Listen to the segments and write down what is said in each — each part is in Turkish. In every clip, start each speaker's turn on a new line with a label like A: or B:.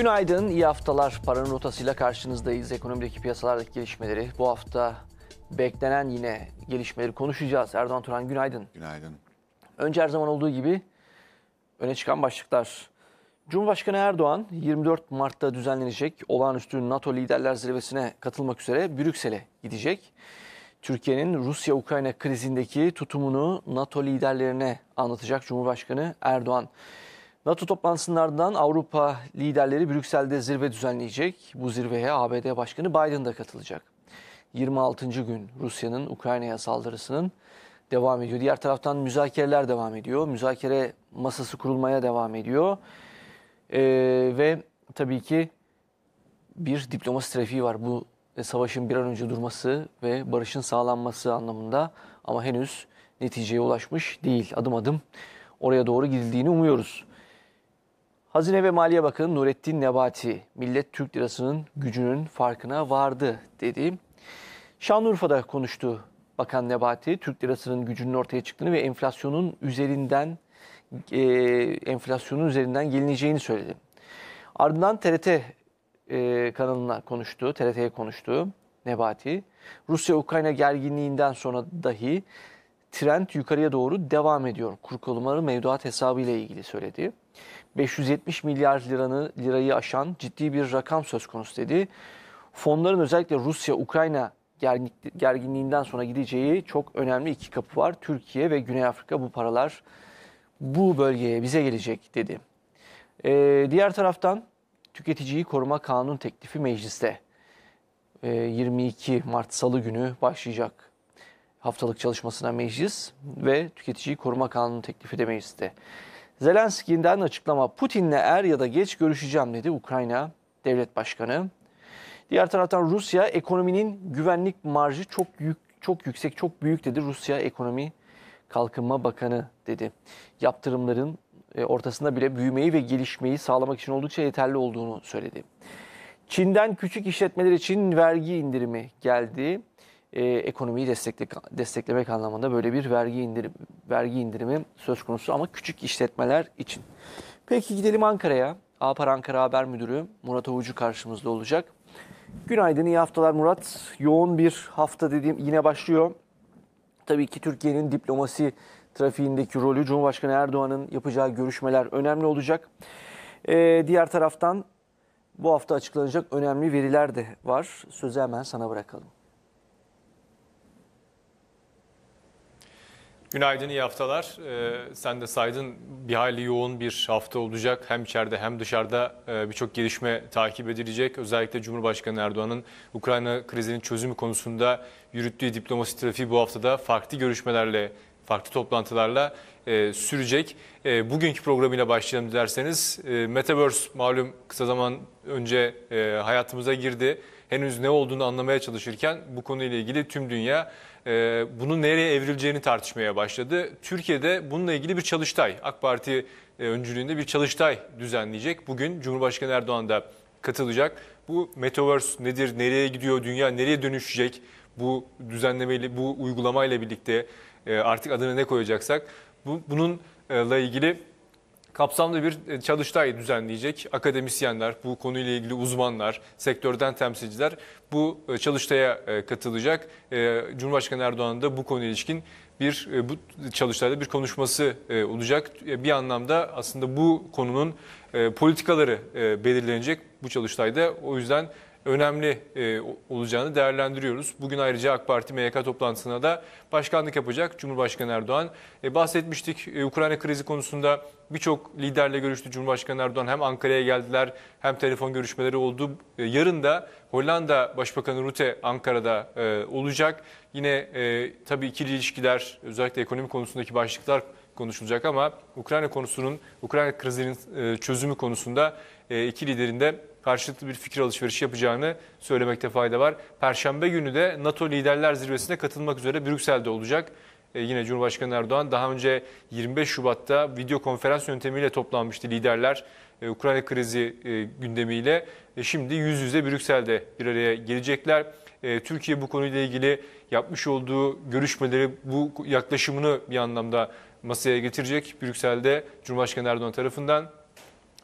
A: Günaydın, iyi haftalar. Paranın rotasıyla karşınızdayız. Ekonomideki piyasalardaki gelişmeleri bu hafta beklenen yine gelişmeleri konuşacağız. Erdoğan Turan günaydın. Günaydın. Önce her zaman olduğu gibi öne çıkan başlıklar. Cumhurbaşkanı Erdoğan 24 Mart'ta düzenlenecek olağanüstü NATO liderler zirvesine katılmak üzere Brüksel'e gidecek. Türkiye'nin Rusya-Ukrayna krizindeki tutumunu NATO liderlerine anlatacak Cumhurbaşkanı Erdoğan. NATO toplantısından Avrupa liderleri Brüksel'de zirve düzenleyecek. Bu zirveye ABD Başkanı Biden da katılacak. 26. gün Rusya'nın Ukrayna'ya saldırısının devam ediyor. Diğer taraftan müzakereler devam ediyor. Müzakere masası kurulmaya devam ediyor. Ee, ve tabii ki bir diplomasi trafiği var. Bu e, savaşın bir an önce durması ve barışın sağlanması anlamında ama henüz neticeye ulaşmış değil. Adım adım oraya doğru gidildiğini umuyoruz. Hazine ve Maliye Bakanı Nurettin Nebati, millet Türk lirasının gücünün farkına vardı dedi. Şanlıurfa'da konuştu Bakan Nebati, Türk lirasının gücünün ortaya çıktığını ve enflasyonun üzerinden e, enflasyonun üzerinden gelineceğini söyledi. Ardından TRT e, kanalına konuştu, TRT'ye konuştu Nebati. Rusya-Ukrayna gerginliğinden sonra dahi trend yukarıya doğru devam ediyor. Kur mevduat hesabı ile ilgili söyledi. 570 milyar liranı lirayı aşan ciddi bir rakam söz konusu dedi. Fonların özellikle Rusya-Ukrayna gerginliğinden sonra gideceği çok önemli iki kapı var. Türkiye ve Güney Afrika bu paralar bu bölgeye bize gelecek dedi. Ee, diğer taraftan tüketiciyi koruma kanun teklifi mecliste ee, 22 Mart Salı günü başlayacak haftalık çalışmasına meclis ve tüketiciyi koruma kanunu teklifi de mecliste. Zelenski'den açıklama Putin'le er ya da geç görüşeceğim dedi Ukrayna Devlet Başkanı. Diğer taraftan Rusya ekonominin güvenlik marjı çok yük, çok yüksek, çok büyük dedi Rusya Ekonomi Kalkınma Bakanı dedi. Yaptırımların e, ortasında bile büyümeyi ve gelişmeyi sağlamak için oldukça yeterli olduğunu söyledi. Çin'den küçük işletmeler için vergi indirimi geldi e, ekonomiyi destekle, desteklemek anlamında böyle bir vergi indirim vergi indirimi söz konusu ama küçük işletmeler için. Peki gidelim Ankara'ya. Apar Ankara Haber Müdürü Murat Avucu karşımızda olacak. Günaydın, iyi haftalar Murat. Yoğun bir hafta dediğim yine başlıyor. Tabii ki Türkiye'nin diplomasi trafiğindeki rolü Cumhurbaşkanı Erdoğan'ın yapacağı görüşmeler önemli olacak. Ee, diğer taraftan bu hafta açıklanacak önemli veriler de var. Sözü hemen sana bırakalım.
B: Günaydın, iyi haftalar. Ee, sen de saydın bir hayli yoğun bir hafta olacak. Hem içeride hem dışarıda e, birçok gelişme takip edilecek. Özellikle Cumhurbaşkanı Erdoğan'ın Ukrayna krizinin çözümü konusunda yürüttüğü diplomasi trafiği bu haftada farklı görüşmelerle, farklı toplantılarla e, sürecek. E, bugünkü programıyla başlayalım dilerseniz. E, Metaverse malum kısa zaman önce e, hayatımıza girdi. Henüz ne olduğunu anlamaya çalışırken bu konuyla ilgili tüm dünya e, ee, bunun nereye evrileceğini tartışmaya başladı. Türkiye'de bununla ilgili bir çalıştay, AK Parti e, öncülüğünde bir çalıştay düzenleyecek. Bugün Cumhurbaşkanı Erdoğan da katılacak. Bu Metaverse nedir, nereye gidiyor, dünya nereye dönüşecek bu düzenlemeyle, bu uygulamayla birlikte e, artık adını ne koyacaksak bu, bununla ilgili kapsamlı bir e, çalıştay düzenleyecek. Akademisyenler, bu konuyla ilgili uzmanlar, sektörden temsilciler bu e, çalıştaya e, katılacak. Cumhurbaşkanı Erdoğan da bu konuya ilişkin bir bu çalıştayda bir konuşması olacak. Bir anlamda aslında bu konunun politikaları belirlenecek bu çalıştayda. O yüzden önemli e, olacağını değerlendiriyoruz. Bugün ayrıca AK Parti MYK toplantısına da başkanlık yapacak Cumhurbaşkanı Erdoğan. E, bahsetmiştik e, Ukrayna krizi konusunda birçok liderle görüştü Cumhurbaşkanı Erdoğan. Hem Ankara'ya geldiler hem telefon görüşmeleri oldu. yarın da Hollanda Başbakanı Rutte Ankara'da olacak. Yine e, tabii ikili ilişkiler özellikle ekonomi konusundaki başlıklar konuşulacak ama Ukrayna konusunun, Ukrayna krizinin çözümü konusunda iki liderin de karşılıklı bir fikir alışverişi yapacağını söylemekte fayda var. Perşembe günü de NATO Liderler Zirvesi'ne katılmak üzere Brüksel'de olacak. Ee, yine Cumhurbaşkanı Erdoğan daha önce 25 Şubat'ta video konferans yöntemiyle toplanmıştı liderler. Ee, Ukrayna krizi e, gündemiyle e, şimdi yüz yüze Brüksel'de bir araya gelecekler. E, Türkiye bu konuyla ilgili yapmış olduğu görüşmeleri, bu yaklaşımını bir anlamda masaya getirecek Brüksel'de Cumhurbaşkanı Erdoğan tarafından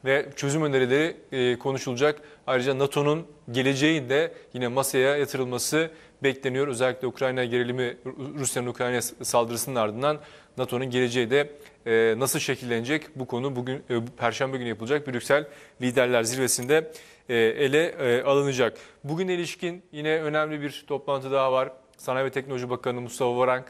B: ve çözüm önerileri e, konuşulacak. Ayrıca NATO'nun geleceği de yine masaya yatırılması bekleniyor. Özellikle Ukrayna gerilimi, Rusya'nın Ukrayna saldırısının ardından NATO'nun geleceği de e, nasıl şekillenecek bu konu bugün e, Perşembe günü yapılacak Brüksel Liderler Zirvesi'nde ele alınacak. Bugün ilişkin yine önemli bir toplantı daha var. Sanayi ve Teknoloji Bakanı Mustafa Varank,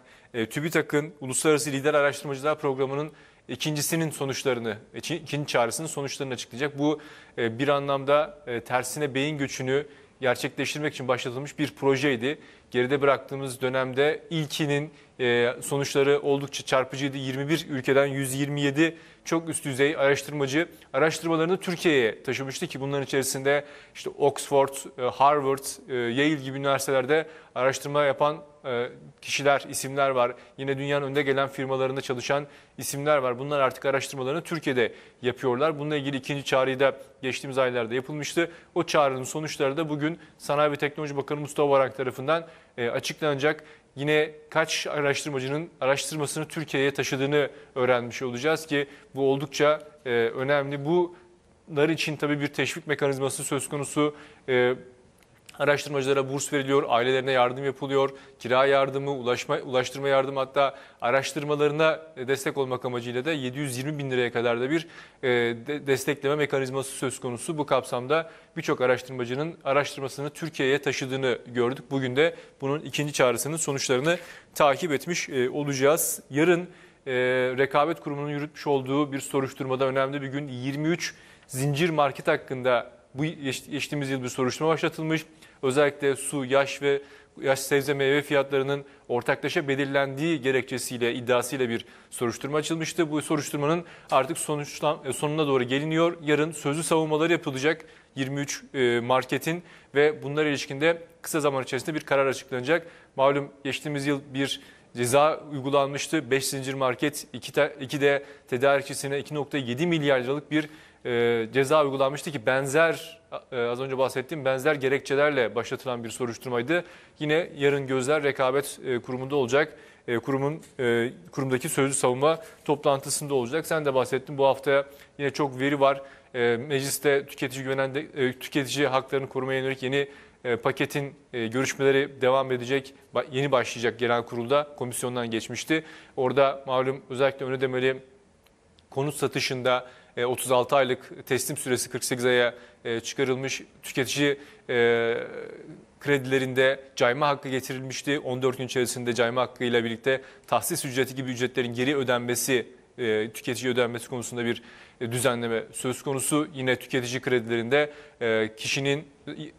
B: TÜBİTAK'ın Uluslararası Lider Araştırmacılar Programı'nın ikincisinin sonuçlarını, ikinci çağrısının sonuçlarını açıklayacak. Bu e, bir anlamda e, tersine beyin göçünü gerçekleştirmek için başlatılmış bir projeydi. Geride bıraktığımız dönemde ilkinin ee, sonuçları oldukça çarpıcıydı. 21 ülkeden 127 çok üst düzey araştırmacı araştırmalarını Türkiye'ye taşımıştı ki bunların içerisinde işte Oxford, e, Harvard, e, Yale gibi üniversitelerde araştırma yapan e, kişiler, isimler var. Yine dünyanın önde gelen firmalarında çalışan isimler var. Bunlar artık araştırmalarını Türkiye'de yapıyorlar. Bununla ilgili ikinci çağrıyı da geçtiğimiz aylarda yapılmıştı. O çağrının sonuçları da bugün Sanayi ve Teknoloji Bakanı Mustafa Varank tarafından açıklanacak yine kaç araştırmacının araştırmasını Türkiye'ye taşıdığını öğrenmiş olacağız ki bu oldukça e, önemli. Bunlar için tabii bir teşvik mekanizması söz konusu. E, araştırmacılara burs veriliyor, ailelerine yardım yapılıyor, kira yardımı, ulaşma, ulaştırma yardımı hatta araştırmalarına destek olmak amacıyla da 720 bin liraya kadar da bir e, de, destekleme mekanizması söz konusu. Bu kapsamda birçok araştırmacının araştırmasını Türkiye'ye taşıdığını gördük. Bugün de bunun ikinci çağrısının sonuçlarını takip etmiş e, olacağız. Yarın e, Rekabet Kurumu'nun yürütmüş olduğu bir soruşturmada önemli bir gün 23 zincir market hakkında bu geçtiğimiz yıl bir soruşturma başlatılmış. Özellikle su, yaş ve yaş sebze meyve fiyatlarının ortaklaşa belirlendiği gerekçesiyle iddiasıyla bir soruşturma açılmıştı. Bu soruşturmanın artık sonuçlan, e, sonuna doğru geliniyor. Yarın sözlü savunmalar yapılacak 23 e, marketin ve bunlar ilişkinde kısa zaman içerisinde bir karar açıklanacak. Malum geçtiğimiz yıl bir ceza uygulanmıştı. 5 zincir market 2 de tedarikçisine 2.7 milyar liralık bir e, ceza uygulanmıştı ki benzer e, az önce bahsettiğim benzer gerekçelerle başlatılan bir soruşturmaydı. Yine yarın gözler rekabet e, kurumunda olacak. E, kurumun kurumdaki sözlü savunma toplantısında olacak. Sen de bahsettin bu hafta yine çok veri var. Mecliste tüketici güvenen tüketici haklarını korumaya yönelik yeni paketin görüşmeleri devam edecek. Yeni başlayacak genel kurulda komisyondan geçmişti. Orada malum özellikle ön ödemeli konut satışında 36 e, aylık teslim süresi 48 aya e, çıkarılmış. Tüketici e, kredilerinde cayma hakkı getirilmişti. 14 gün içerisinde cayma hakkıyla birlikte tahsis ücreti gibi ücretlerin geri ödenmesi, tüketici ödenmesi konusunda bir e, düzenleme söz konusu. Yine tüketici kredilerinde e, kişinin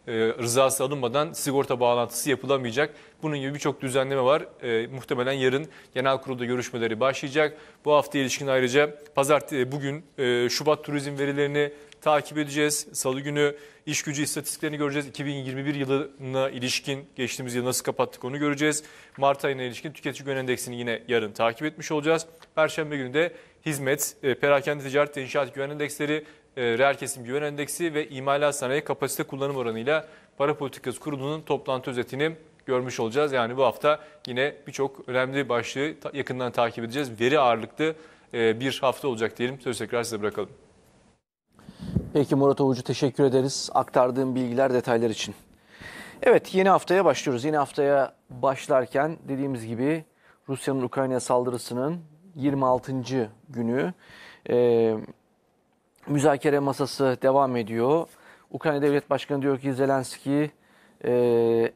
B: e, rızası alınmadan sigorta bağlantısı yapılamayacak. Bunun gibi birçok düzenleme var. Muhtemelen yarın genel kurulda görüşmeleri başlayacak. Bu hafta ilişkin ayrıca pazartesi bugün Şubat turizm verilerini takip edeceğiz. Salı günü iş gücü istatistiklerini göreceğiz. 2021 yılına ilişkin geçtiğimiz yıl nasıl kapattık onu göreceğiz. Mart ayına ilişkin tüketici güven endeksini yine yarın takip etmiş olacağız. Perşembe günü de hizmet, e, perakende ticaret ve inşaat güven endeksleri, e, reel kesim güven endeksi ve imalat sanayi kapasite kullanım oranıyla para politikası kurulunun toplantı özetini görmüş olacağız. Yani bu hafta yine birçok önemli başlığı yakından takip edeceğiz. Veri ağırlıklı e, bir hafta olacak diyelim. Sözü tekrar size bırakalım.
A: Peki Murat Ovucu teşekkür ederiz aktardığım bilgiler detaylar için. Evet yeni haftaya başlıyoruz. Yeni haftaya başlarken dediğimiz gibi Rusya'nın Ukrayna saldırısının 26. günü. E, müzakere masası devam ediyor. Ukrayna Devlet Başkanı diyor ki Zelenski e,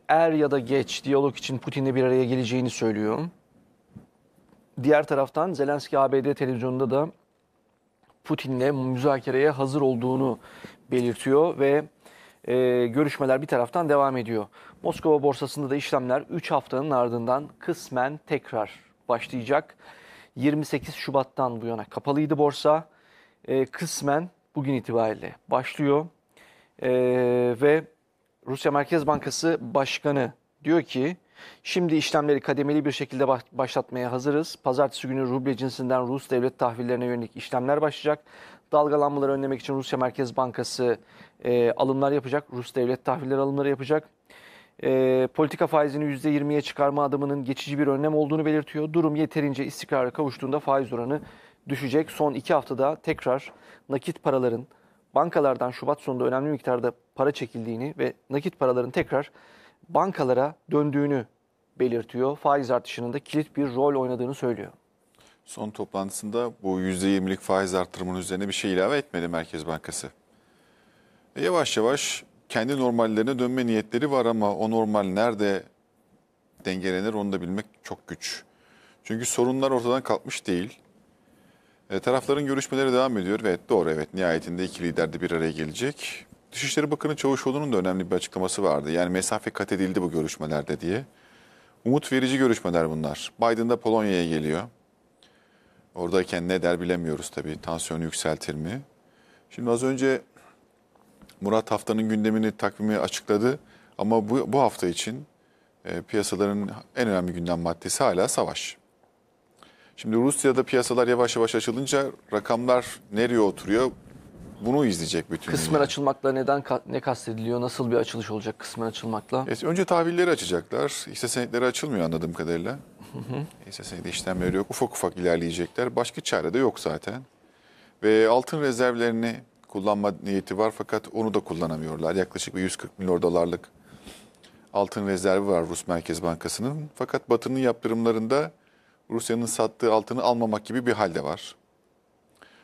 A: er ya da geç diyalog için Putin'le bir araya geleceğini söylüyor. Diğer taraftan Zelenski ABD televizyonunda da Putin'le müzakereye hazır olduğunu belirtiyor ve e, görüşmeler bir taraftan devam ediyor. Moskova borsasında da işlemler 3 haftanın ardından kısmen tekrar başlayacak. 28 Şubat'tan bu yana kapalıydı borsa. E, kısmen bugün itibariyle başlıyor. E, ve Rusya Merkez Bankası Başkanı diyor ki şimdi işlemleri kademeli bir şekilde başlatmaya hazırız. Pazartesi günü ruble cinsinden Rus devlet tahvillerine yönelik işlemler başlayacak. Dalgalanmaları önlemek için Rusya Merkez Bankası e, alımlar yapacak. Rus devlet tahvilleri alımları yapacak e, politika faizini %20'ye çıkarma adımının geçici bir önlem olduğunu belirtiyor. Durum yeterince istikrara kavuştuğunda faiz oranı düşecek. Son iki haftada tekrar nakit paraların bankalardan Şubat sonunda önemli miktarda para çekildiğini ve nakit paraların tekrar bankalara döndüğünü belirtiyor. Faiz artışının da kilit bir rol oynadığını söylüyor.
C: Son toplantısında bu %20'lik faiz artırımının üzerine bir şey ilave etmedi Merkez Bankası. E, yavaş yavaş kendi normallerine dönme niyetleri var ama o normal nerede dengelenir onu da bilmek çok güç. Çünkü sorunlar ortadan kalkmış değil. E, tarafların görüşmeleri devam ediyor. Evet doğru evet nihayetinde iki lider de bir araya gelecek. Dışişleri Bakanı Çavuşoğlu'nun da önemli bir açıklaması vardı. Yani mesafe kat edildi bu görüşmelerde diye. Umut verici görüşmeler bunlar. Biden da Polonya'ya geliyor. Oradayken ne der bilemiyoruz tabii. Tansiyonu yükseltir mi? Şimdi az önce Murat haftanın gündemini takvimi açıkladı ama bu, bu hafta için e, piyasaların en önemli gündem maddesi hala savaş. Şimdi Rusya'da piyasalar yavaş yavaş açılınca rakamlar nereye oturuyor? Bunu izleyecek bütün Kısmen
A: dünya. açılmakla neden ne kastediliyor? Nasıl bir açılış olacak kısmen açılmakla? Evet,
C: önce tahvilleri açacaklar. Hisse senetleri açılmıyor anladığım kadarıyla. Hisse senedi işlemleri yok. Ufak ufak ilerleyecekler. Başka çare de yok zaten. Ve altın rezervlerini kullanma niyeti var fakat onu da kullanamıyorlar. Yaklaşık bir 140 milyar dolarlık altın rezervi var Rus Merkez Bankası'nın. Fakat Batı'nın yaptırımlarında Rusya'nın sattığı altını almamak gibi bir halde var.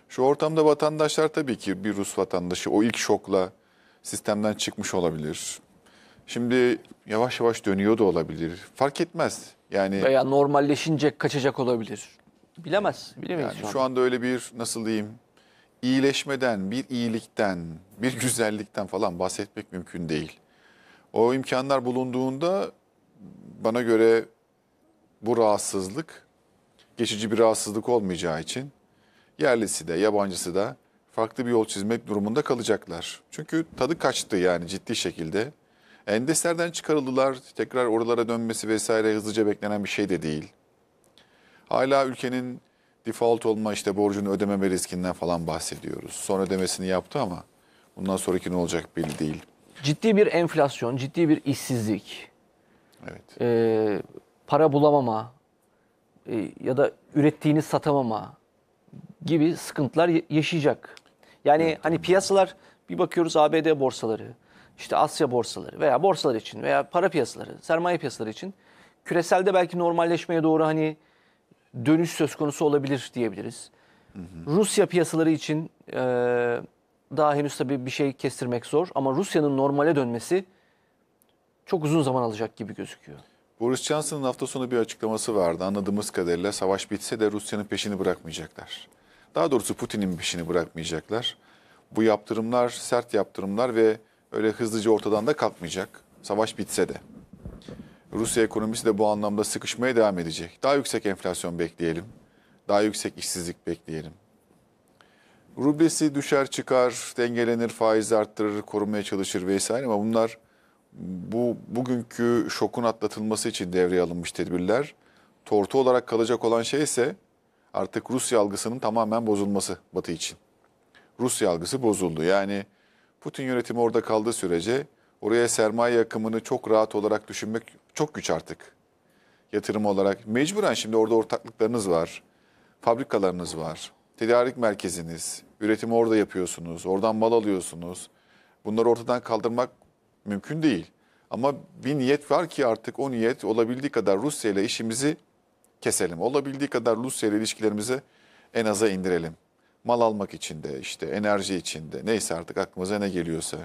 C: Şu ortamda vatandaşlar tabii ki bir Rus vatandaşı o ilk şokla sistemden çıkmış olabilir. Şimdi yavaş yavaş dönüyor da olabilir. Fark etmez. Yani
A: veya normalleşince kaçacak olabilir.
C: Bilemez, bilemeyiz. Yani şu, şu anda öyle bir nasıl diyeyim iyileşmeden, bir iyilikten, bir güzellikten falan bahsetmek mümkün değil. O imkanlar bulunduğunda bana göre bu rahatsızlık geçici bir rahatsızlık olmayacağı için yerlisi de yabancısı da farklı bir yol çizmek durumunda kalacaklar. Çünkü tadı kaçtı yani ciddi şekilde. Endeslerden çıkarıldılar, tekrar oralara dönmesi vesaire hızlıca beklenen bir şey de değil. Hala ülkenin default olma işte borcunu ödememe riskinden falan bahsediyoruz. Son ödemesini yaptı ama bundan sonraki ne olacak belli değil. Ciddi bir enflasyon,
A: ciddi bir işsizlik, evet. e, para bulamama e, ya da ürettiğini satamama gibi sıkıntılar yaşayacak. Yani evet, hani piyasalar bir bakıyoruz ABD borsaları, işte Asya borsaları veya borsalar için veya para piyasaları, sermaye piyasaları için küreselde belki normalleşmeye doğru hani dönüş söz konusu olabilir diyebiliriz. Hı hı. Rusya piyasaları için e, daha henüz tabii bir şey kestirmek zor ama Rusya'nın normale dönmesi çok uzun zaman alacak gibi
C: gözüküyor. Boris Johnson'ın hafta sonu bir açıklaması vardı. Anladığımız kadarıyla savaş bitse de Rusya'nın peşini bırakmayacaklar. Daha doğrusu Putin'in peşini bırakmayacaklar. Bu yaptırımlar sert yaptırımlar ve öyle hızlıca ortadan da kalkmayacak. Savaş bitse de. Rusya ekonomisi de bu anlamda sıkışmaya devam edecek. Daha yüksek enflasyon bekleyelim. Daha yüksek işsizlik bekleyelim. Rublesi düşer çıkar, dengelenir, faiz arttırır, korumaya çalışır vesaire ama bunlar bu bugünkü şokun atlatılması için devreye alınmış tedbirler. Tortu olarak kalacak olan şey ise artık Rusya algısının tamamen bozulması Batı için. Rusya algısı bozuldu. Yani Putin yönetimi orada kaldığı sürece Oraya sermaye akımını çok rahat olarak düşünmek çok güç artık. Yatırım olarak mecburen şimdi orada ortaklıklarınız var. Fabrikalarınız var. Tedarik merkeziniz, üretimi orada yapıyorsunuz, oradan mal alıyorsunuz. Bunları ortadan kaldırmak mümkün değil. Ama bir niyet var ki artık o niyet olabildiği kadar Rusya ile işimizi keselim. Olabildiği kadar Rusya ile ilişkilerimizi en aza indirelim. Mal almak için de işte enerji için de neyse artık aklımıza ne geliyorsa.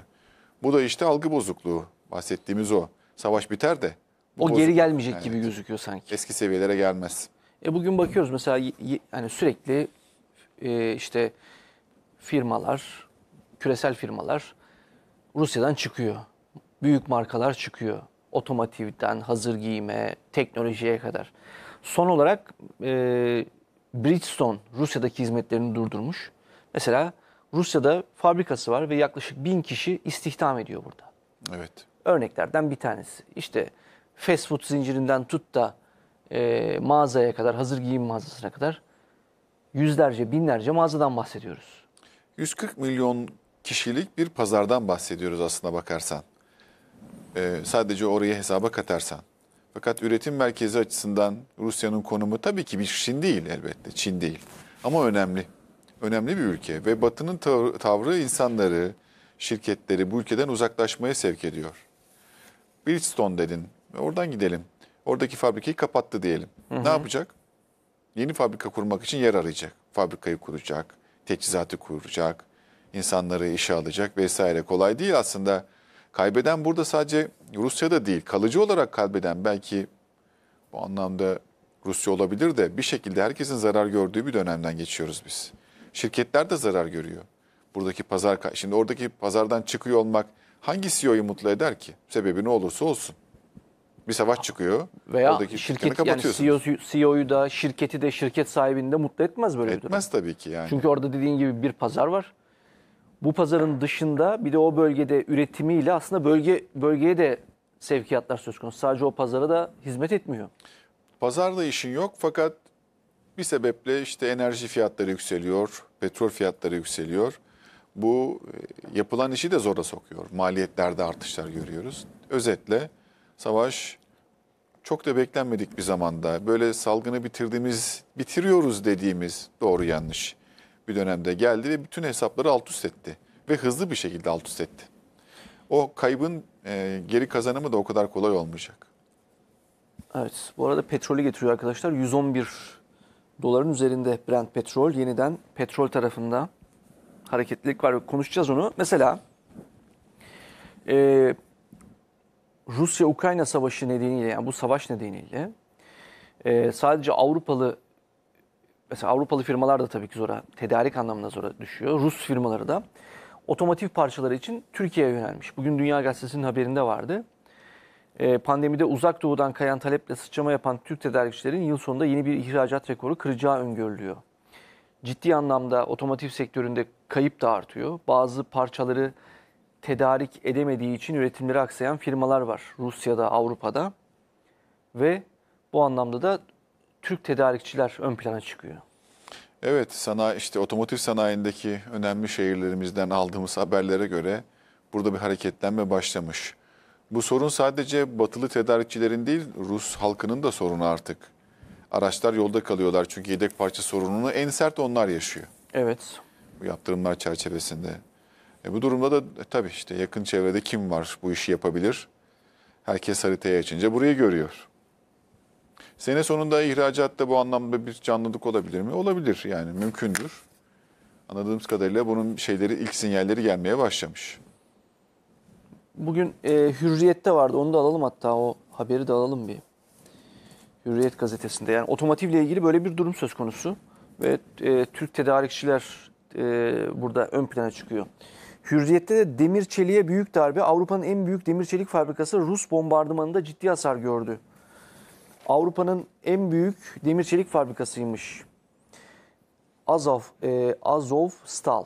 C: Bu da işte algı bozukluğu. Bahsettiğimiz o. Savaş biter de. O geri gelmeyecek evet. gibi gözüküyor sanki. Eski seviyelere gelmez. E bugün bakıyoruz mesela
A: hani sürekli e, işte firmalar, küresel firmalar Rusya'dan çıkıyor. Büyük markalar çıkıyor. Otomotivden hazır giyime, teknolojiye kadar. Son olarak e, Bridgestone Rusya'daki hizmetlerini durdurmuş. Mesela Rusya'da fabrikası var ve yaklaşık bin kişi istihdam ediyor burada. Evet. Örneklerden bir tanesi. İşte fast food zincirinden tut da e, mağazaya kadar, hazır giyim mağazasına kadar yüzlerce, binlerce mağazadan bahsediyoruz.
C: 140 milyon kişilik bir pazardan bahsediyoruz aslında bakarsan. Ee, sadece orayı hesaba katarsan. Fakat üretim merkezi açısından Rusya'nın konumu tabii ki bir Çin değil elbette. Çin değil. Ama önemli önemli bir ülke ve Batı'nın tavrı insanları, şirketleri bu ülkeden uzaklaşmaya sevk ediyor. Bridgestone dedin, oradan gidelim. Oradaki fabrikayı kapattı diyelim. Hı hı. Ne yapacak? Yeni fabrika kurmak için yer arayacak. Fabrikayı kuracak, teçhizatı kuracak, insanları işe alacak vesaire. Kolay değil aslında. Kaybeden burada sadece Rusya'da değil, kalıcı olarak kaybeden belki bu anlamda Rusya olabilir de bir şekilde herkesin zarar gördüğü bir dönemden geçiyoruz biz. Şirketler de zarar görüyor. Buradaki pazar şimdi oradaki pazardan çıkıyor olmak hangi CEO'yu mutlu eder ki? Sebebi ne olursa olsun. Bir savaş çıkıyor. Veya oradaki şirket yani CEO,
A: CEO'yu e da şirketi de şirket sahibini de mutlu
C: etmez böyle etmez bir durum. Etmez tabii ki yani. Çünkü
A: orada dediğin gibi bir pazar var. Bu pazarın dışında bir de o bölgede üretimiyle aslında bölge bölgeye de sevkiyatlar söz konusu. Sadece o pazara da hizmet etmiyor.
C: Pazarda işin yok fakat bir sebeple işte enerji fiyatları yükseliyor, petrol fiyatları yükseliyor. Bu e, yapılan işi de zora sokuyor. Maliyetlerde artışlar görüyoruz. Özetle savaş çok da beklenmedik bir zamanda böyle salgını bitirdiğimiz, bitiriyoruz dediğimiz doğru yanlış bir dönemde geldi ve bütün hesapları alt üst etti. Ve hızlı bir şekilde alt üst etti. O kaybın e, geri kazanımı da o kadar kolay olmayacak.
A: Evet bu arada petrolü getiriyor arkadaşlar. 111 Doların üzerinde Brent petrol yeniden petrol tarafında hareketlilik var. Konuşacağız onu. Mesela e, Rusya-Ukrayna savaşı nedeniyle yani bu savaş nedeniyle e, sadece Avrupalı mesela Avrupalı firmalar da tabii ki zora tedarik anlamında zora düşüyor. Rus firmaları da otomotiv parçaları için Türkiye'ye yönelmiş. Bugün Dünya Gazetesi'nin haberinde vardı. Ee, pandemide uzak doğudan kayan taleple sıçrama yapan Türk tedarikçilerin yıl sonunda yeni bir ihracat rekoru kıracağı öngörülüyor. Ciddi anlamda otomotiv sektöründe kayıp da artıyor. Bazı parçaları tedarik edemediği için üretimleri aksayan firmalar var Rusya'da, Avrupa'da. Ve bu anlamda da Türk tedarikçiler ön plana çıkıyor.
C: Evet, sana işte otomotiv sanayindeki önemli şehirlerimizden aldığımız haberlere göre burada bir hareketlenme başlamış. Bu sorun sadece batılı tedarikçilerin değil, Rus halkının da sorunu artık. Araçlar yolda kalıyorlar çünkü yedek parça sorununu en sert onlar yaşıyor. Evet. Bu yaptırımlar çerçevesinde. E bu durumda da e, tabii işte yakın çevrede kim var bu işi yapabilir? Herkes haritaya açınca burayı görüyor. Sene sonunda ihracatta bu anlamda bir canlılık olabilir mi? Olabilir yani mümkündür. Anladığımız kadarıyla bunun şeyleri ilk sinyalleri gelmeye başlamış
A: bugün e, Hürriyet'te vardı. Onu da alalım hatta o haberi de alalım bir. Hürriyet gazetesinde. Yani otomotivle ilgili böyle bir durum söz konusu. Ve e, Türk tedarikçiler e, burada ön plana çıkıyor. Hürriyet'te de demir çeliğe büyük darbe. Avrupa'nın en büyük demir çelik fabrikası Rus bombardımanında ciddi hasar gördü. Avrupa'nın en büyük demir çelik fabrikasıymış. Azov, e, Azov Stal.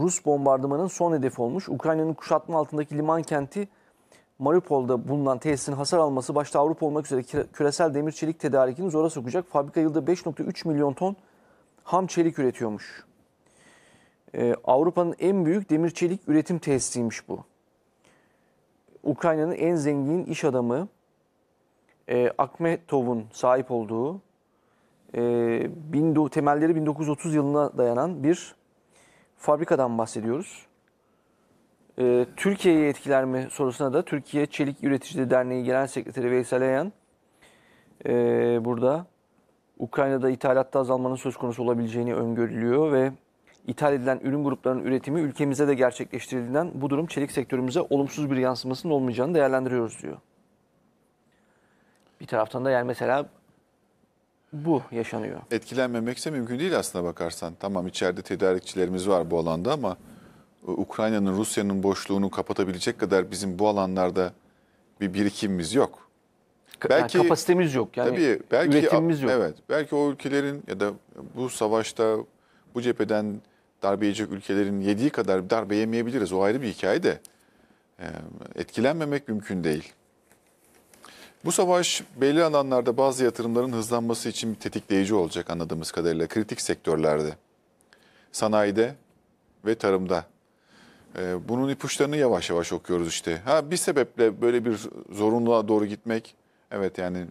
A: Rus bombardımanın son hedefi olmuş. Ukrayna'nın kuşatma altındaki liman kenti Mariupol'da bulunan tesisin hasar alması başta Avrupa olmak üzere küresel demir çelik tedarikini zora sokacak. Fabrika yılda 5.3 milyon ton ham çelik üretiyormuş. Ee, Avrupa'nın en büyük demir çelik üretim tesisiymiş bu. Ukrayna'nın en zengin iş adamı e, Akmetov'un sahip olduğu e, bin, temelleri 1930 yılına dayanan bir fabrikadan bahsediyoruz. Ee, Türkiye'yi etkiler mi sorusuna da Türkiye Çelik Üreticileri Derneği Genel Sekreteri Veysel Eyan e, burada Ukrayna'da ithalatta azalmanın söz konusu olabileceğini öngörülüyor ve ithal edilen ürün gruplarının üretimi ülkemize de gerçekleştirildiğinden bu durum çelik sektörümüze olumsuz bir yansımasının olmayacağını değerlendiriyoruz diyor. Bir taraftan da yani mesela bu yaşanıyor.
C: Etkilenmemekse mümkün değil aslında bakarsan. Tamam içeride tedarikçilerimiz var bu alanda ama e, Ukrayna'nın, Rusya'nın boşluğunu kapatabilecek kadar bizim bu alanlarda bir birikimimiz yok. belki yani kapasitemiz
A: yok yani. Tabii belki üretimimiz yok. Evet.
C: Belki o ülkelerin ya da bu savaşta bu cepheden darbe yiyecek ülkelerin yediği kadar darbe yemeyebiliriz. O ayrı bir hikaye de e, etkilenmemek mümkün değil. Bu savaş belli alanlarda bazı yatırımların hızlanması için bir tetikleyici olacak anladığımız kadarıyla kritik sektörlerde. Sanayide ve tarımda. Ee, bunun ipuçlarını yavaş yavaş okuyoruz işte. Ha bir sebeple böyle bir zorunluğa doğru gitmek evet yani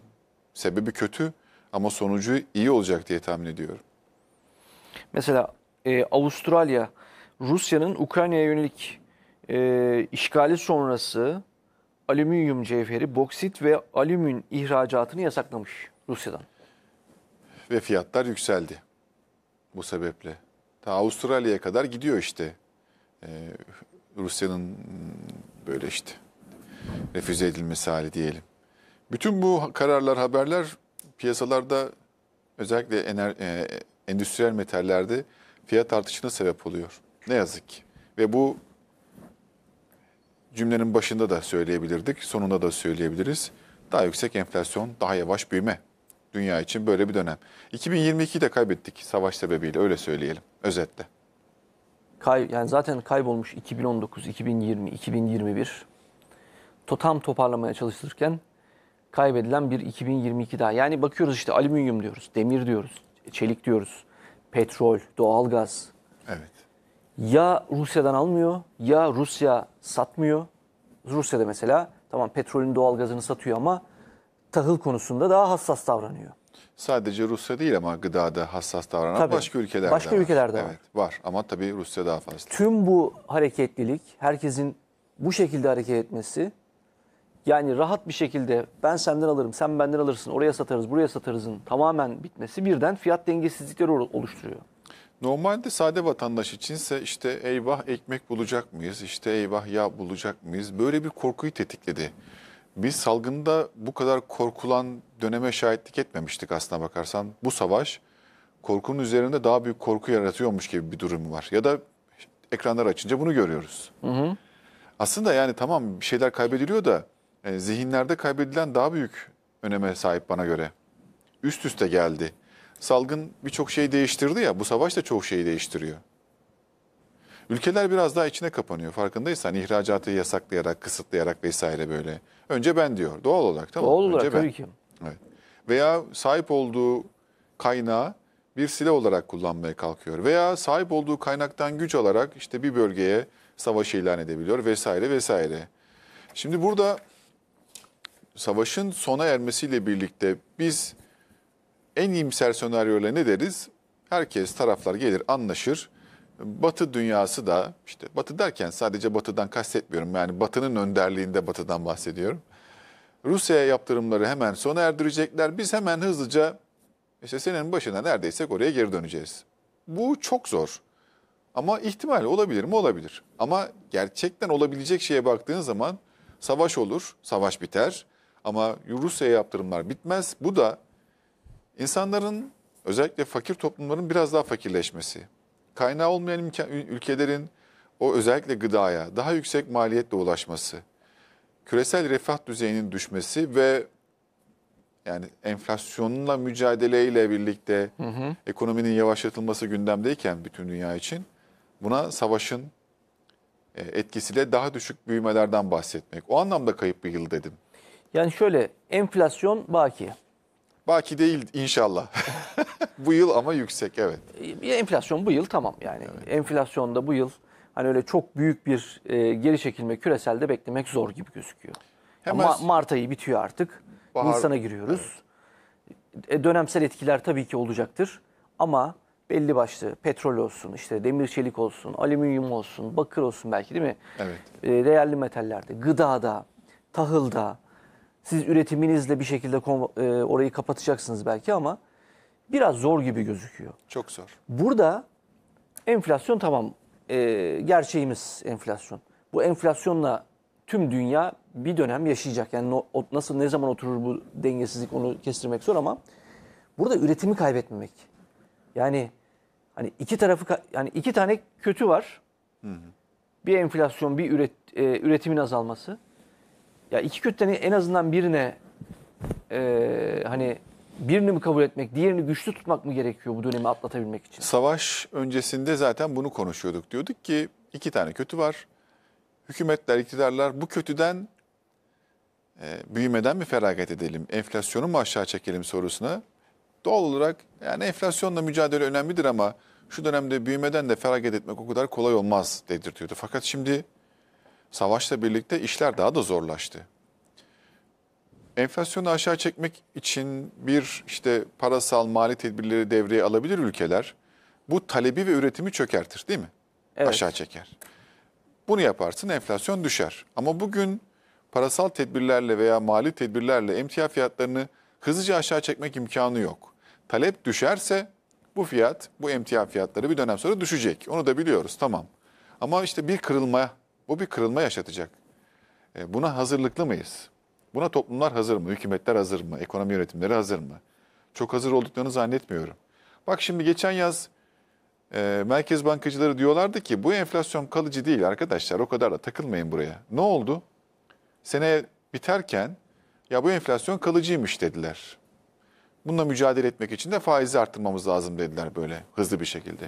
C: sebebi kötü ama sonucu iyi olacak diye tahmin ediyorum.
A: Mesela e, Avustralya Rusya'nın Ukrayna'ya yönelik e, işgali sonrası alüminyum cevheri, boksit ve alümin ihracatını yasaklamış Rusya'dan.
C: Ve fiyatlar yükseldi bu sebeple. Ta Avustralya'ya kadar gidiyor işte. Ee, Rusya'nın böyle işte refüze edilmesi hali diyelim. Bütün bu kararlar, haberler piyasalarda özellikle ener, e, endüstriyel metallerde fiyat artışına sebep oluyor. Ne yazık ki. Ve bu cümlenin başında da söyleyebilirdik, sonunda da söyleyebiliriz. Daha yüksek enflasyon, daha yavaş büyüme. Dünya için böyle bir dönem. 2022'de kaybettik savaş sebebiyle öyle söyleyelim özetle. Kay, yani zaten kaybolmuş 2019,
A: 2020, 2021. Totam toparlamaya çalışırken kaybedilen bir 2022 daha. Yani bakıyoruz işte alüminyum diyoruz, demir diyoruz, çelik diyoruz, petrol, doğalgaz. Evet ya Rusya'dan almıyor ya Rusya satmıyor. Rusya'da mesela tamam petrolün doğalgazını satıyor ama tahıl konusunda daha hassas davranıyor.
C: Sadece Rusya değil ama gıdada hassas davranan tabii, başka ülkelerde başka var. ülkelerde var. Evet, var ama tabii Rusya daha fazla.
A: Tüm bu hareketlilik, herkesin bu şekilde hareket etmesi yani rahat bir şekilde ben senden alırım, sen benden alırsın, oraya satarız, buraya satarızın tamamen bitmesi birden fiyat dengesizlikleri
C: oluşturuyor. Normalde sade vatandaş içinse işte eyvah ekmek bulacak mıyız, işte eyvah yağ bulacak mıyız? Böyle bir korkuyu tetikledi. Biz salgında bu kadar korkulan döneme şahitlik etmemiştik aslına bakarsan. Bu savaş korkunun üzerinde daha büyük korku yaratıyormuş gibi bir durum var. Ya da ekranlar açınca bunu görüyoruz. Hı hı. Aslında yani tamam bir şeyler kaybediliyor da yani e, zihinlerde kaybedilen daha büyük öneme sahip bana göre. Üst üste geldi salgın birçok şey değiştirdi ya bu savaş da çok şeyi değiştiriyor. Ülkeler biraz daha içine kapanıyor farkındaysan ihracatı yasaklayarak, kısıtlayarak vesaire böyle. Önce ben diyor doğal olarak tamam Doğal olarak Önce ben. tabii ki. Evet. Veya sahip olduğu kaynağı bir silah olarak kullanmaya kalkıyor. Veya sahip olduğu kaynaktan güç alarak işte bir bölgeye savaş ilan edebiliyor vesaire vesaire. Şimdi burada savaşın sona ermesiyle birlikte biz en iyimser senaryoyla ne deriz? Herkes, taraflar gelir, anlaşır. Batı dünyası da, işte Batı derken sadece Batı'dan kastetmiyorum. Yani Batı'nın önderliğinde Batı'dan bahsediyorum. Rusya'ya yaptırımları hemen sona erdirecekler. Biz hemen hızlıca işte senin başına neredeyse oraya geri döneceğiz. Bu çok zor. Ama ihtimal olabilir mi? Olabilir. Ama gerçekten olabilecek şeye baktığın zaman savaş olur, savaş biter. Ama Rusya'ya yaptırımlar bitmez. Bu da İnsanların özellikle fakir toplumların biraz daha fakirleşmesi, kaynağı olmayan imkan, ülkelerin o özellikle gıdaya daha yüksek maliyetle ulaşması, küresel refah düzeyinin düşmesi ve yani enflasyonla mücadeleyle birlikte hı hı. ekonominin yavaşlatılması gündemdeyken bütün dünya için buna savaşın e, etkisiyle daha düşük büyümelerden bahsetmek. O anlamda kayıp bir yıl dedim. Yani şöyle enflasyon baki. Baki değil inşallah. bu yıl ama yüksek evet.
A: Enflasyon bu yıl tamam yani. Evet. Enflasyonda bu yıl hani öyle çok büyük bir e, geri çekilme küreselde beklemek zor gibi gözüküyor. Hemen... Ama Mart ayı bitiyor artık. Bahar... Nisan'a giriyoruz. Evet. E, dönemsel etkiler tabii ki olacaktır. Ama belli başlı petrol olsun, işte demir çelik olsun, alüminyum olsun, bakır olsun belki değil mi? Evet. E, değerli metallerde, gıdada, tahılda, siz üretiminizle bir şekilde e, orayı kapatacaksınız belki ama biraz zor gibi gözüküyor. Çok zor. Burada enflasyon tamam e, gerçeğimiz enflasyon. Bu enflasyonla tüm dünya bir dönem yaşayacak. Yani nasıl ne zaman oturur bu dengesizlik onu kestirmek zor ama burada üretimi kaybetmemek. Yani hani iki tarafı yani iki tane kötü var. Hı hı. Bir enflasyon, bir üret, e, üretimin azalması. Ya iki kütlenin en azından birine e, hani birini mi kabul etmek, diğerini güçlü tutmak mı gerekiyor bu dönemi atlatabilmek
C: için? Savaş öncesinde zaten bunu konuşuyorduk. Diyorduk ki iki tane kötü var. Hükümetler, iktidarlar bu kötüden e, büyümeden mi feragat edelim, enflasyonu mu aşağı çekelim sorusuna doğal olarak yani enflasyonla mücadele önemlidir ama şu dönemde büyümeden de feragat etmek o kadar kolay olmaz dedirtiyordu. Fakat şimdi Savaşla birlikte işler daha da zorlaştı. Enflasyonu aşağı çekmek için bir işte parasal mali tedbirleri devreye alabilir ülkeler. Bu talebi ve üretimi çökertir değil mi? Evet. Aşağı çeker. Bunu yaparsın enflasyon düşer. Ama bugün parasal tedbirlerle veya mali tedbirlerle emtia fiyatlarını hızlıca aşağı çekmek imkanı yok. Talep düşerse bu fiyat, bu emtia fiyatları bir dönem sonra düşecek. Onu da biliyoruz tamam. Ama işte bir kırılma bu bir kırılma yaşatacak. E, buna hazırlıklı mıyız? Buna toplumlar hazır mı? Hükümetler hazır mı? Ekonomi yönetimleri hazır mı? Çok hazır olduklarını zannetmiyorum. Bak şimdi geçen yaz e, merkez bankacıları diyorlardı ki bu enflasyon kalıcı değil arkadaşlar o kadar da takılmayın buraya. Ne oldu? Sene biterken ya bu enflasyon kalıcıymış dediler. Bununla mücadele etmek için de faizi arttırmamız lazım dediler böyle hızlı bir şekilde.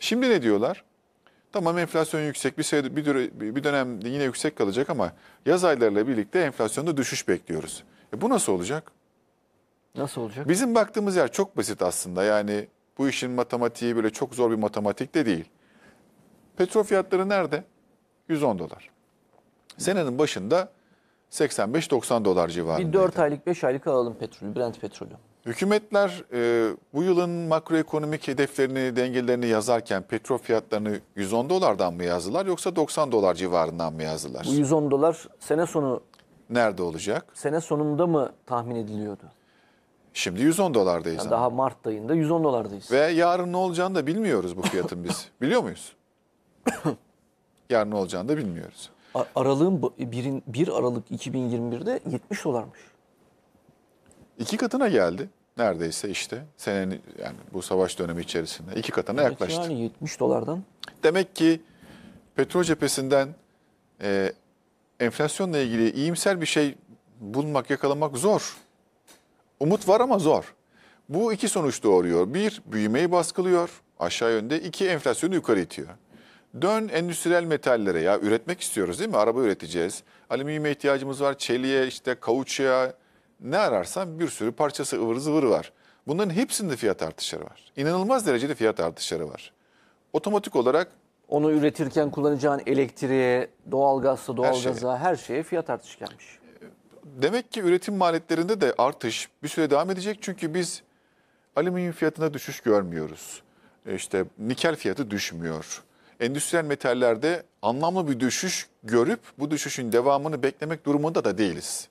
C: Şimdi ne diyorlar? Tamam enflasyon yüksek bir, seyir, bir, bir dönemde yine yüksek kalacak ama yaz aylarıyla birlikte enflasyonda düşüş bekliyoruz. E bu nasıl olacak? Nasıl olacak? Bizim baktığımız yer çok basit aslında. Yani bu işin matematiği böyle çok zor bir matematik de değil. Petrol fiyatları nerede? 110 dolar. Senenin başında 85-90 dolar civarında. Bir 4 aylık 5 aylık alalım petrolü, Brent petrolü. Hükümetler e, bu yılın makroekonomik hedeflerini, dengelerini yazarken petrol fiyatlarını 110 dolardan mı yazdılar yoksa 90 dolar civarından mı yazdılar? Bu
A: 110 dolar sene sonu
C: nerede olacak?
A: Sene sonunda mı tahmin
C: ediliyordu? Şimdi 110 dolardayız. Yani daha Mart ayında 110 dolardayız. Ve yarın ne olacağını da bilmiyoruz bu fiyatın biz. Biliyor muyuz? yarın ne olacağını da bilmiyoruz. Aralığın 1 Aralık 2021'de 70 dolarmış. İki katına geldi neredeyse işte senenin yani bu savaş dönemi içerisinde iki katına evet, yaklaştı. Yani 70 dolardan. Demek ki petrol cephesinden e, enflasyonla ilgili iyimser bir şey bulmak, yakalamak zor. Umut var ama zor. Bu iki sonuç doğuruyor. Bir, büyümeyi baskılıyor aşağı yönde. iki enflasyonu yukarı itiyor. Dön endüstriyel metallere ya üretmek istiyoruz değil mi? Araba üreteceğiz. Alüminyume ihtiyacımız var. Çeliğe, işte kauçuğa, ne ararsan bir sürü parçası ıvır zıvır var. Bunların hepsinde fiyat artışları var. İnanılmaz derecede fiyat artışları var. Otomatik olarak onu üretirken kullanacağın elektriğe,
A: doğalgazla, doğalgaza her, her şeye fiyat artışı gelmiş.
C: Demek ki üretim maliyetlerinde de artış bir süre devam edecek. Çünkü biz alüminyum fiyatına düşüş görmüyoruz. E, işte nikel fiyatı düşmüyor. Endüstriyel metallerde anlamlı bir düşüş görüp bu düşüşün devamını beklemek durumunda da değiliz.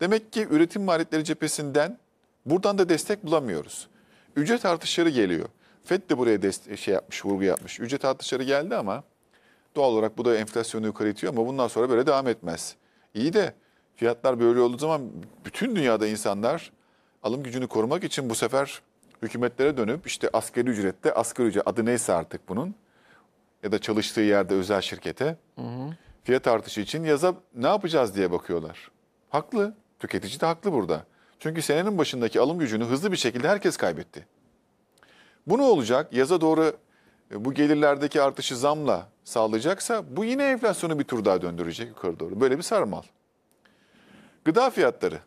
C: Demek ki üretim maliyetleri cephesinden buradan da destek bulamıyoruz. Ücret artışları geliyor. FED de buraya dest şey yapmış, vurgu yapmış. Ücret artışları geldi ama doğal olarak bu da enflasyonu yukarı itiyor ama bundan sonra böyle devam etmez. İyi de fiyatlar böyle olduğu zaman bütün dünyada insanlar alım gücünü korumak için bu sefer hükümetlere dönüp işte askeri ücrette, asgari ücret adı neyse artık bunun ya da çalıştığı yerde özel şirkete hı hı. fiyat artışı için yaza ne yapacağız diye bakıyorlar. Haklı. Tüketici de haklı burada. Çünkü senenin başındaki alım gücünü hızlı bir şekilde herkes kaybetti. Bu ne olacak? Yaza doğru e, bu gelirlerdeki artışı zamla sağlayacaksa bu yine enflasyonu bir tur daha döndürecek yukarı doğru. Böyle bir sarmal. Gıda fiyatları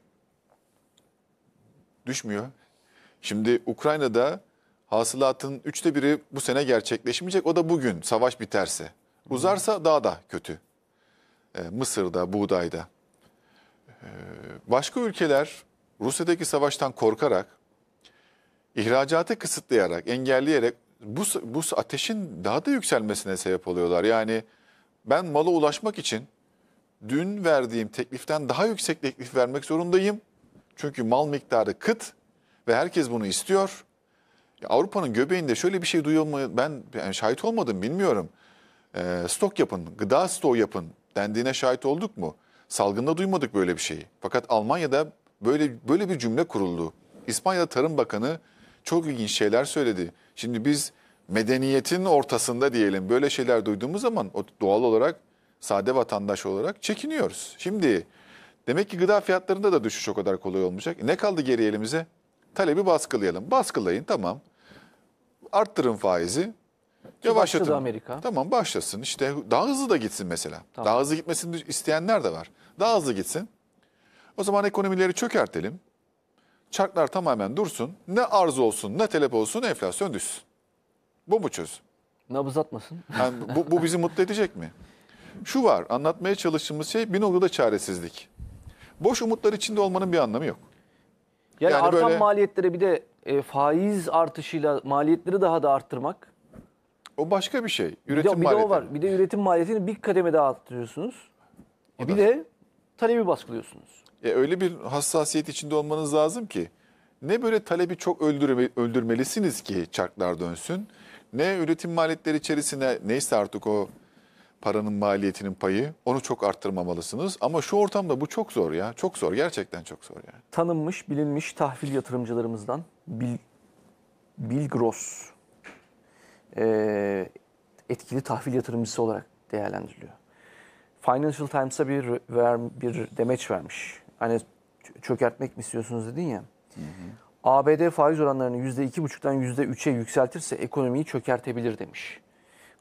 C: düşmüyor. Şimdi Ukrayna'da hasılatın üçte biri bu sene gerçekleşmeyecek. O da bugün savaş biterse. Uzarsa daha da kötü. E, Mısır'da, buğdayda. Ee, başka ülkeler Rusya'daki savaştan korkarak, ihracatı kısıtlayarak, engelleyerek bu, bu ateşin daha da yükselmesine sebep oluyorlar. Yani ben mala ulaşmak için dün verdiğim tekliften daha yüksek teklif vermek zorundayım. Çünkü mal miktarı kıt ve herkes bunu istiyor. Avrupa'nın göbeğinde şöyle bir şey duyulma ben yani şahit olmadım bilmiyorum. E, stok yapın, gıda stoğu yapın dendiğine şahit olduk mu? Salgında duymadık böyle bir şeyi. Fakat Almanya'da böyle böyle bir cümle kuruldu. İspanya'da Tarım Bakanı çok ilginç şeyler söyledi. Şimdi biz medeniyetin ortasında diyelim böyle şeyler duyduğumuz zaman o doğal olarak sade vatandaş olarak çekiniyoruz. Şimdi demek ki gıda fiyatlarında da düşüş o kadar kolay olmayacak. Ne kaldı geri elimize? Talebi baskılayalım. Baskılayın tamam. Arttırın faizi. Ya başladı Amerika. Tamam başlasın işte daha hızlı da gitsin mesela. Tamam. Daha hızlı gitmesini isteyenler de var. Daha hızlı gitsin. O zaman ekonomileri çökertelim. Çarklar tamamen dursun. Ne arz olsun ne talep olsun enflasyon düşsün. Bu mu çözüm? Nabız atmasın. Yani bu, bu bizi mutlu edecek mi? Şu var anlatmaya çalıştığımız şey bir noktada çaresizlik. Boş umutlar içinde olmanın bir anlamı yok.
A: Yani, yani artan böyle... maliyetlere bir de e, faiz artışıyla maliyetleri daha da arttırmak o başka bir şey. Üretim bir de, bir de o var. Bir de üretim maliyetini bir kademe daha arttırıyorsunuz.
C: E bir de talebi baskılıyorsunuz. E öyle bir hassasiyet içinde olmanız lazım ki ne böyle talebi çok öldürme, öldürmelisiniz ki çarklar dönsün. Ne üretim maliyetleri içerisine neyse artık o paranın maliyetinin payı onu çok arttırmamalısınız. Ama şu ortamda bu çok zor ya. Çok zor. Gerçekten çok zor yani. Tanınmış,
A: bilinmiş tahvil yatırımcılarımızdan Bill, Bill Gross e, etkili tahvil yatırımcısı olarak değerlendiriliyor. Financial Times'a bir ver, bir demeç vermiş. Hani çökertmek mi istiyorsunuz dedin ya. Hı hı. ABD faiz oranlarını %2,5'dan %3'e yükseltirse ekonomiyi çökertebilir demiş.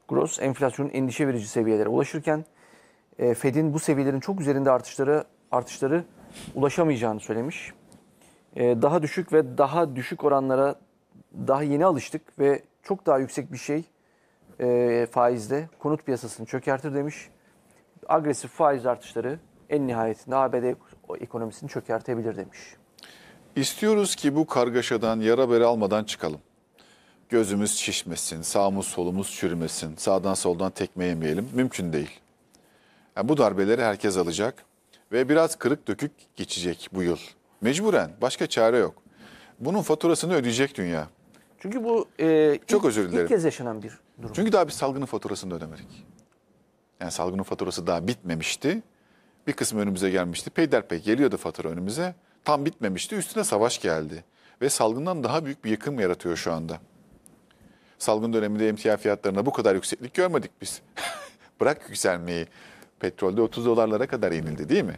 A: Gross enflasyonun endişe verici seviyelere ulaşırken e, Fed'in bu seviyelerin çok üzerinde artışları artışları ulaşamayacağını söylemiş. E, daha düşük ve daha düşük oranlara daha yeni alıştık ve çok daha yüksek bir şey e, faizde konut piyasasını çökertir demiş. Agresif faiz artışları en nihayetinde ABD ekonomisini çökertebilir demiş.
C: İstiyoruz ki bu kargaşadan yara bere almadan çıkalım. Gözümüz şişmesin, sağımız solumuz çürümesin, sağdan soldan tekme yemeyelim. Mümkün değil. Yani bu darbeleri herkes alacak ve biraz kırık dökük geçecek bu yıl. Mecburen başka çare yok. Bunun faturasını ödeyecek dünya. Çünkü bu e, çok ilk, özür dilerim. ilk kez yaşanan bir durum. Çünkü daha bir salgının faturasını da ödemedik. Yani salgının faturası daha bitmemişti. Bir kısmı önümüze gelmişti. Peyderpey geliyordu fatura önümüze. Tam bitmemişti. Üstüne savaş geldi. Ve salgından daha büyük bir yıkım yaratıyor şu anda. Salgın döneminde emtia fiyatlarına bu kadar yükseklik görmedik biz. Bırak yükselmeyi. Petrolde 30 dolarlara kadar inildi değil mi?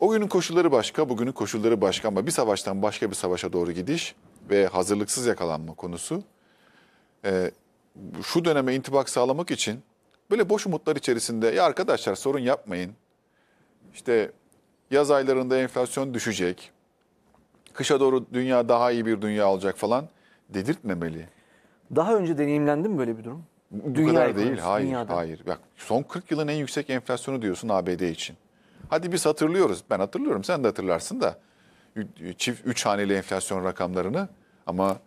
C: O günün koşulları başka, bugünün koşulları başka ama bir savaştan başka bir savaşa doğru gidiş ve hazırlıksız yakalanma konusu e, şu döneme intibak sağlamak için böyle boş umutlar içerisinde ya arkadaşlar sorun yapmayın. işte yaz aylarında enflasyon düşecek. Kışa doğru dünya daha iyi bir dünya olacak falan dedirtmemeli. Daha önce
A: deneyimlendi mi böyle bir durum? Bu dünya kadar değil. Hayır, dünyada.
C: hayır. Bak son 40 yılın en yüksek enflasyonu diyorsun ABD için. Hadi biz hatırlıyoruz. Ben hatırlıyorum, sen de hatırlarsın da çift üç haneli enflasyon rakamlarını ama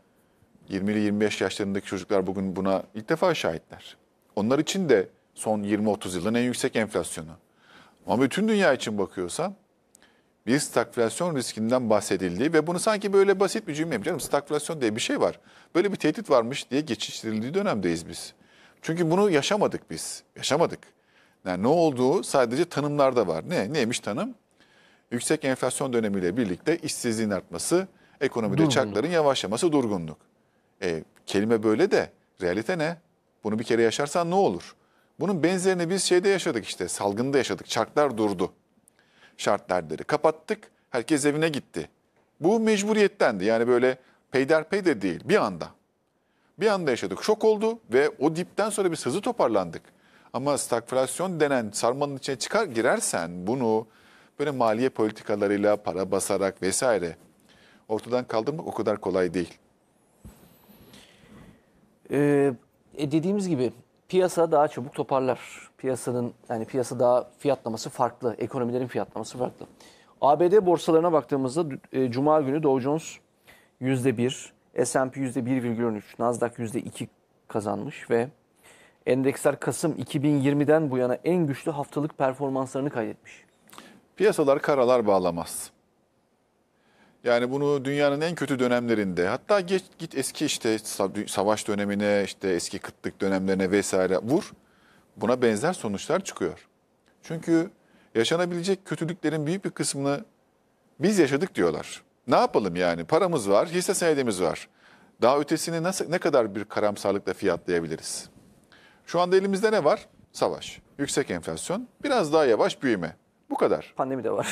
C: 20'li 25 yaşlarındaki çocuklar bugün buna ilk defa şahitler. Onlar için de son 20-30 yılın en yüksek enflasyonu. Ama bütün dünya için bakıyorsan, bir stagflasyon riskinden bahsedildiği ve bunu sanki böyle basit bir cümle canım stagflasyon diye bir şey var. Böyle bir tehdit varmış diye geçiştirildiği dönemdeyiz biz. Çünkü bunu yaşamadık biz. Yaşamadık. Yani ne olduğu sadece tanımlarda var. Ne? Neymiş tanım? yüksek enflasyon dönemiyle birlikte işsizliğin artması, ekonomide durgunluk. çarkların yavaşlaması, durgunluk. E, kelime böyle de realite ne? Bunu bir kere yaşarsan ne olur? Bunun benzerini biz şeyde yaşadık işte salgında yaşadık. Çarklar durdu. Şartlarları kapattık. Herkes evine gitti. Bu mecburiyettendi. Yani böyle peyderpey de değil bir anda. Bir anda yaşadık. Şok oldu ve o dipten sonra bir hızlı toparlandık. Ama stagflasyon denen sarmanın içine çıkar girersen bunu böyle maliye politikalarıyla para basarak vesaire ortadan kaldırmak o kadar kolay değil.
A: Ee, e, dediğimiz gibi piyasa daha çabuk toparlar. Piyasanın yani piyasa daha fiyatlaması farklı, ekonomilerin fiyatlaması farklı. ABD borsalarına baktığımızda e, cuma günü Dow Jones %1, S&P %1,13, Nasdaq %2 kazanmış ve endeksler Kasım 2020'den bu yana en güçlü haftalık
C: performanslarını kaydetmiş. Piyasalar karalar bağlamaz. Yani bunu dünyanın en kötü dönemlerinde hatta geç, git eski işte savaş dönemine işte eski kıtlık dönemlerine vesaire vur. Buna benzer sonuçlar çıkıyor. Çünkü yaşanabilecek kötülüklerin büyük bir kısmını biz yaşadık diyorlar. Ne yapalım yani? Paramız var, hisse senedimiz var. Daha ötesini nasıl ne kadar bir karamsarlıkla fiyatlayabiliriz? Şu anda elimizde ne var? Savaş, yüksek enflasyon, biraz daha yavaş büyüme. Bu kadar. Pandemi de var.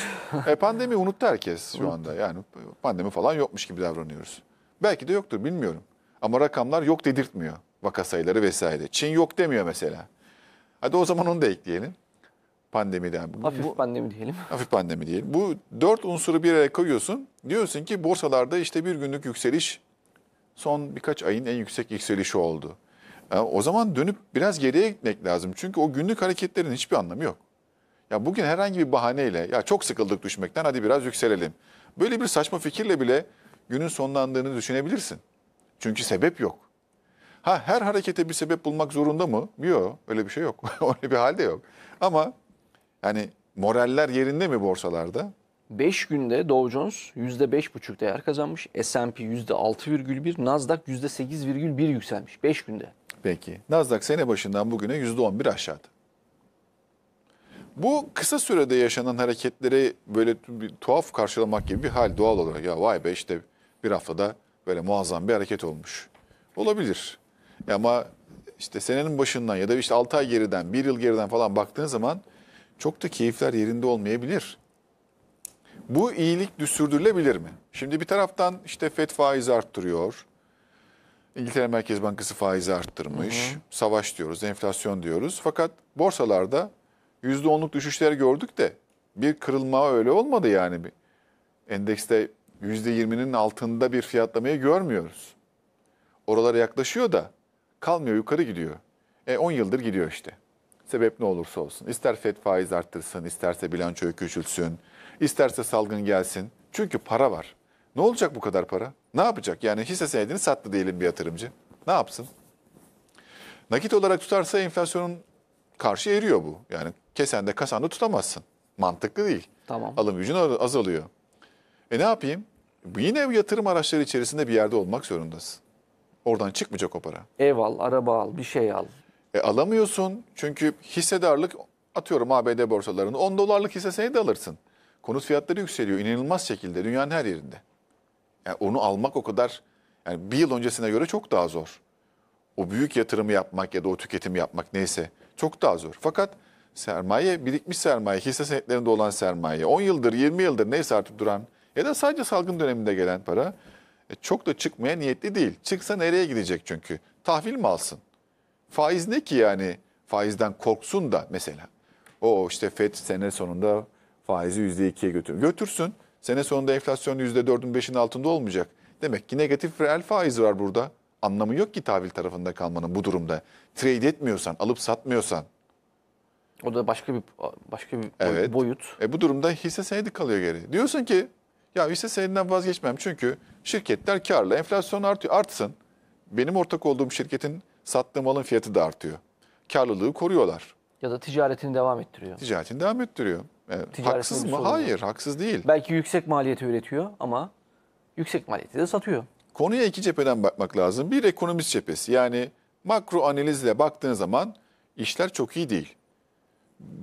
C: e, pandemi unuttu herkes şu anda. Yani pandemi falan yokmuş gibi davranıyoruz. Belki de yoktur bilmiyorum. Ama rakamlar yok dedirtmiyor vaka sayıları vesaire. Çin yok demiyor mesela. Hadi o zaman onu da ekleyelim. Pandemiden. Bu, hafif bu, pandemi diyelim. Hafif pandemi diyelim. Bu dört unsuru bir araya koyuyorsun. Diyorsun ki borsalarda işte bir günlük yükseliş son birkaç ayın en yüksek yükselişi oldu. Yani e, o zaman dönüp biraz geriye gitmek lazım. Çünkü o günlük hareketlerin hiçbir anlamı yok. Ya bugün herhangi bir bahaneyle ya çok sıkıldık düşmekten hadi biraz yükselelim. Böyle bir saçma fikirle bile günün sonlandığını düşünebilirsin. Çünkü sebep yok. Ha her harekete bir sebep bulmak zorunda mı? Yok öyle bir şey yok. öyle bir halde yok. Ama yani moraller yerinde mi borsalarda? 5 günde Dow Jones %5,5
A: değer kazanmış. S&P %6,1, Nasdaq %8,1 yükselmiş 5 günde.
C: Peki. Nasdaq sene başından bugüne %11 aşağıda. Bu kısa sürede yaşanan hareketleri böyle bir tuhaf karşılamak gibi bir hal doğal olarak. Ya vay be işte bir haftada böyle muazzam bir hareket olmuş. Olabilir. Ama işte senenin başından ya da işte 6 ay geriden, 1 yıl geriden falan baktığın zaman çok da keyifler yerinde olmayabilir. Bu iyilik sürdürülebilir mi? Şimdi bir taraftan işte FED faizi arttırıyor. İngiltere Merkez Bankası faizi arttırmış. Hı hı. Savaş diyoruz, enflasyon diyoruz. Fakat borsalarda %10'luk düşüşler gördük de bir kırılma öyle olmadı yani. bir Endekste %20'nin altında bir fiyatlamayı görmüyoruz. Oralara yaklaşıyor da kalmıyor yukarı gidiyor. E 10 yıldır gidiyor işte. Sebep ne olursa olsun. İster FED faiz arttırsın, isterse bilançoyu küçültsün isterse salgın gelsin. Çünkü para var. Ne olacak bu kadar para? Ne yapacak? Yani hisse senedini sattı diyelim bir yatırımcı. Ne yapsın? Nakit olarak tutarsa enflasyonun karşı eriyor bu. Yani kesen de kasan da tutamazsın. Mantıklı değil. Tamam. Alım gücün azalıyor. E ne yapayım? Yine yatırım araçları içerisinde bir yerde olmak zorundasın. Oradan çıkmayacak o para. Ev al, araba al, bir şey al. E alamıyorsun çünkü hissedarlık atıyorum ABD borsalarında 10 dolarlık hissesini de alırsın. Konut fiyatları yükseliyor inanılmaz şekilde dünyanın her yerinde. Yani onu almak o kadar yani bir yıl öncesine göre çok daha zor. O büyük yatırımı yapmak ya da o tüketimi yapmak neyse çok daha zor. Fakat sermaye, birikmiş sermaye, hisse senetlerinde olan sermaye, 10 yıldır, 20 yıldır neyse artık duran ya da sadece salgın döneminde gelen para e, çok da çıkmaya niyetli değil. Çıksa nereye gidecek çünkü? Tahvil mi alsın? Faiz ne ki yani? Faizden korksun da mesela. O işte FED sene sonunda faizi %2'ye götürür. Götürsün. Sene sonunda enflasyon %4'ün 5'in altında olmayacak. Demek ki negatif reel faiz var burada anlamı yok ki tahvil tarafında kalmanın bu durumda. Trade etmiyorsan, alıp satmıyorsan. O da başka bir başka bir evet. boyut. E bu durumda hisse senedi kalıyor geri. Diyorsun ki ya hisse senedinden vazgeçmem çünkü şirketler karlı. Enflasyon artıyor, artsın. Benim ortak olduğum şirketin sattığım malın fiyatı da artıyor. Karlılığı koruyorlar.
A: Ya da ticaretini devam
C: ettiriyor. Ticaretini devam ettiriyor. Yani e, Ticaretine haksız mı? Hayır, haksız değil. Belki yüksek maliyeti üretiyor ama yüksek maliyeti de satıyor konuya iki cepheden bakmak lazım. Bir ekonomist cephesi yani makro analizle baktığın zaman işler çok iyi değil.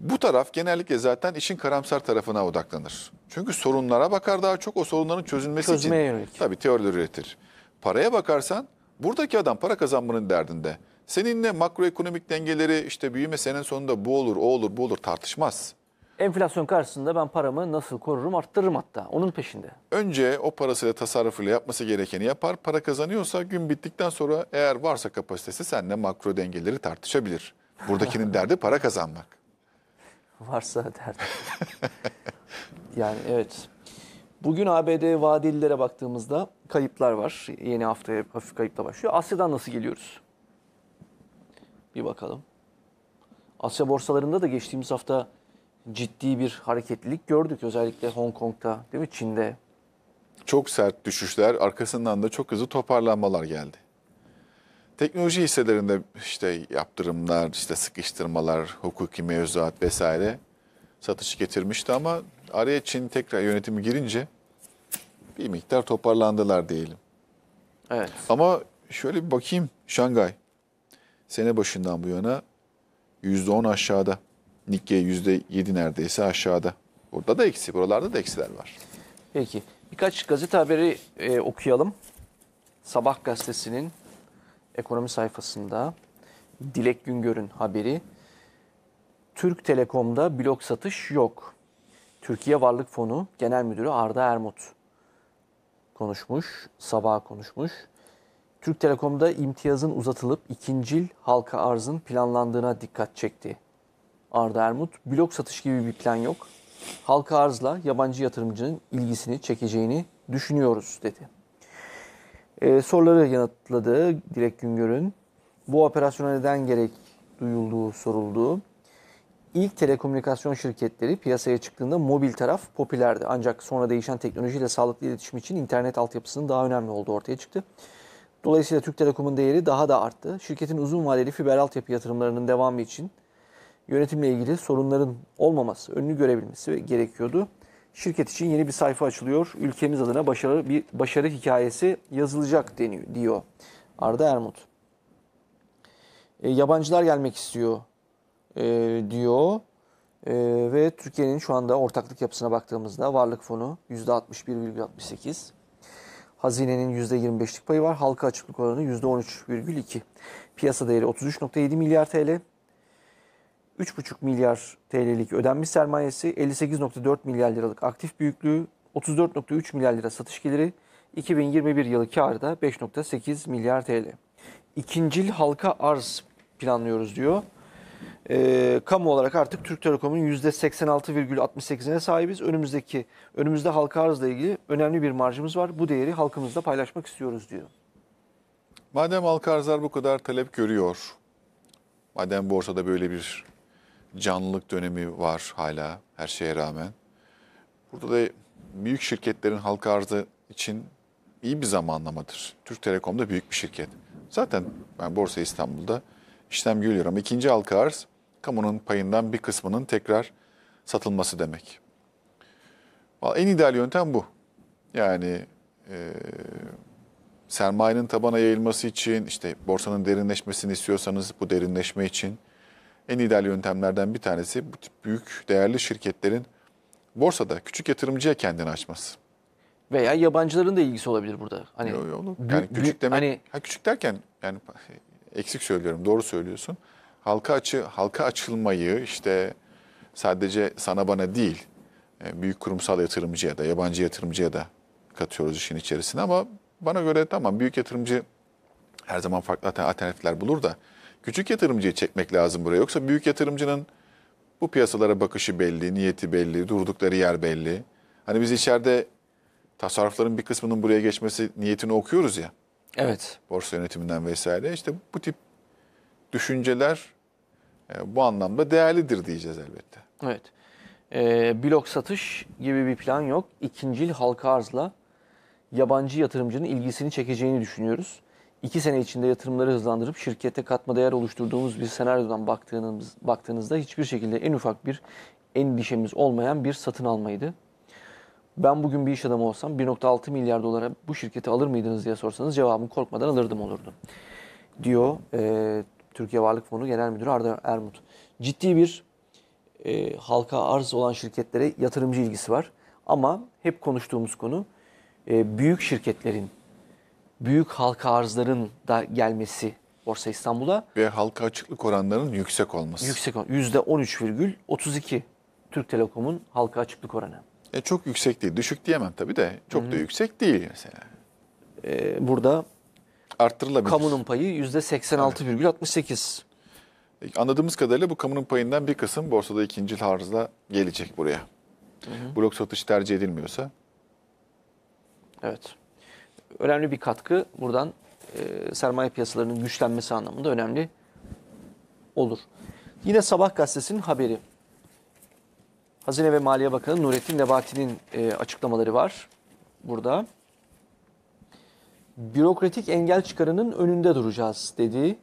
C: Bu taraf genellikle zaten işin karamsar tarafına odaklanır. Çünkü sorunlara bakar daha çok o sorunların çözülmesi Çözmeye için. Yönelik. Tabii teoriler üretir. Paraya bakarsan buradaki adam para kazanmanın derdinde. Seninle makroekonomik dengeleri işte büyüme senin sonunda bu olur, o olur, bu olur tartışmaz.
A: Enflasyon karşısında ben paramı nasıl korurum, arttırırım hatta. Onun peşinde.
C: Önce o parasıyla tasarrufuyla yapması gerekeni yapar. Para kazanıyorsa gün bittikten sonra eğer varsa kapasitesi seninle makro dengeleri tartışabilir. Buradakinin derdi para kazanmak.
A: Varsa derdi. yani evet. Bugün ABD vadillere baktığımızda kayıplar var. Yeni haftaya hafif kayıpla başlıyor. Asya'dan nasıl geliyoruz? Bir bakalım. Asya borsalarında da geçtiğimiz hafta ciddi bir hareketlilik gördük özellikle Hong Kong'da değil mi Çin'de?
C: Çok sert düşüşler arkasından da çok hızlı toparlanmalar geldi. Teknoloji hisselerinde işte yaptırımlar, işte sıkıştırmalar, hukuki mevzuat vesaire satış getirmişti ama araya Çin tekrar yönetimi girince bir miktar toparlandılar diyelim. Evet. Ama şöyle bir bakayım Şangay sene başından bu yana %10 aşağıda. Nikkei %7 neredeyse aşağıda. Burada da eksi, buralarda da eksiler var. Peki. Birkaç gazete
A: haberi e, okuyalım. Sabah gazetesinin ekonomi sayfasında Dilek Güngör'ün haberi. Türk Telekom'da blok satış yok. Türkiye Varlık Fonu Genel Müdürü Arda Ermut konuşmuş, sabaha konuşmuş. Türk Telekom'da imtiyazın uzatılıp ikincil halka arzın planlandığına dikkat çekti Arda Ermut, blok satış gibi bir plan yok. Halka arzla yabancı yatırımcının ilgisini çekeceğini düşünüyoruz dedi. Ee, soruları yanıtladı Dilek Güngör'ün. Bu operasyona neden gerek duyulduğu soruldu. İlk telekomünikasyon şirketleri piyasaya çıktığında mobil taraf popülerdi. Ancak sonra değişen teknolojiyle sağlıklı iletişim için internet altyapısının daha önemli olduğu ortaya çıktı. Dolayısıyla Türk Telekom'un değeri daha da arttı. Şirketin uzun vadeli fiber altyapı yatırımlarının devamı için yönetimle ilgili sorunların olmaması, önünü görebilmesi gerekiyordu. Şirket için yeni bir sayfa açılıyor. Ülkemiz adına başarı bir başarı hikayesi yazılacak deniyor diyor Arda Ermut. E, yabancılar gelmek istiyor e, diyor. E, ve Türkiye'nin şu anda ortaklık yapısına baktığımızda varlık fonu %61,68. Hazinenin %25'lik payı var. Halka açıklık oranı %13,2. Piyasa değeri 33,7 milyar TL. 3,5 milyar TL'lik ödenmiş sermayesi, 58,4 milyar liralık aktif büyüklüğü, 34,3 milyar lira satış geliri, 2021 yılı karı da 5,8 milyar TL. İkincil halka arz planlıyoruz diyor. E, kamu olarak artık Türk Telekom'un %86,68'ine sahibiz. Önümüzdeki önümüzde halka arzla ilgili önemli bir marjımız var. Bu değeri halkımızla paylaşmak istiyoruz diyor.
C: Madem halka arzlar bu kadar talep görüyor, madem borsada böyle bir canlılık dönemi var hala her şeye rağmen. Burada da büyük şirketlerin halka arzı için iyi bir zamanlamadır. Türk Telekom da büyük bir şirket. Zaten ben yani Borsa İstanbul'da işlem görüyorum. ikinci halka arz kamunun payından bir kısmının tekrar satılması demek. en ideal yöntem bu. Yani e, sermayenin tabana yayılması için, işte borsanın derinleşmesini istiyorsanız bu derinleşme için en ideal yöntemlerden bir tanesi bu tip büyük değerli şirketlerin borsada küçük yatırımcıya kendini açması. Veya yabancıların da ilgisi olabilir burada. Hani yo, yo, oğlum. yani büyük, küçük demek hani... ha, küçük derken yani eksik söylüyorum doğru söylüyorsun. Halka açı halka açılmayı işte sadece sana bana değil e, büyük kurumsal yatırımcıya da yabancı yatırımcıya da katıyoruz işin içerisine ama bana göre tamam büyük yatırımcı her zaman farklı alternatifler bulur da küçük yatırımcıyı çekmek lazım buraya. Yoksa büyük yatırımcının bu piyasalara bakışı belli, niyeti belli, durdukları yer belli. Hani biz içeride tasarrufların bir kısmının buraya geçmesi niyetini okuyoruz ya. Evet. Borsa yönetiminden vesaire. İşte bu tip düşünceler e, bu anlamda değerlidir diyeceğiz elbette.
A: Evet. E, blok satış gibi bir plan yok. İkincil halka arzla yabancı yatırımcının ilgisini çekeceğini düşünüyoruz. 2 sene içinde yatırımları hızlandırıp şirkete katma değer oluşturduğumuz bir senaryodan baktığınız, baktığınızda hiçbir şekilde en ufak bir endişemiz olmayan bir satın almaydı. Ben bugün bir iş adamı olsam 1.6 milyar dolara bu şirketi alır mıydınız diye sorsanız cevabımı korkmadan alırdım olurdu. Diyor e, Türkiye Varlık Fonu Genel Müdürü Arda Ermut. Ciddi bir e, halka arz olan şirketlere yatırımcı ilgisi var. Ama hep konuştuğumuz konu e, büyük şirketlerin büyük halka arzların da gelmesi Borsa İstanbul'a.
C: Ve halka açıklık oranlarının yüksek olması. Yüksek
A: %13,32 Türk Telekom'un halka açıklık oranı.
C: E çok yüksek değil. Düşük diyemem tabii de çok Hı-hı. da yüksek değil mesela. Ee, burada arttırılabilir. Kamunun payı %86,68. Evet. Anladığımız kadarıyla bu kamunun payından bir kısım borsada ikinci arzla gelecek buraya. Hı hı. Blok satış tercih edilmiyorsa. Evet
A: önemli bir katkı buradan e, sermaye piyasalarının güçlenmesi anlamında önemli olur. Yine Sabah gazetesinin haberi. Hazine ve Maliye Bakanı Nurettin Nebati'nin e, açıklamaları var burada. Bürokratik engel çıkarının önünde duracağız dedi.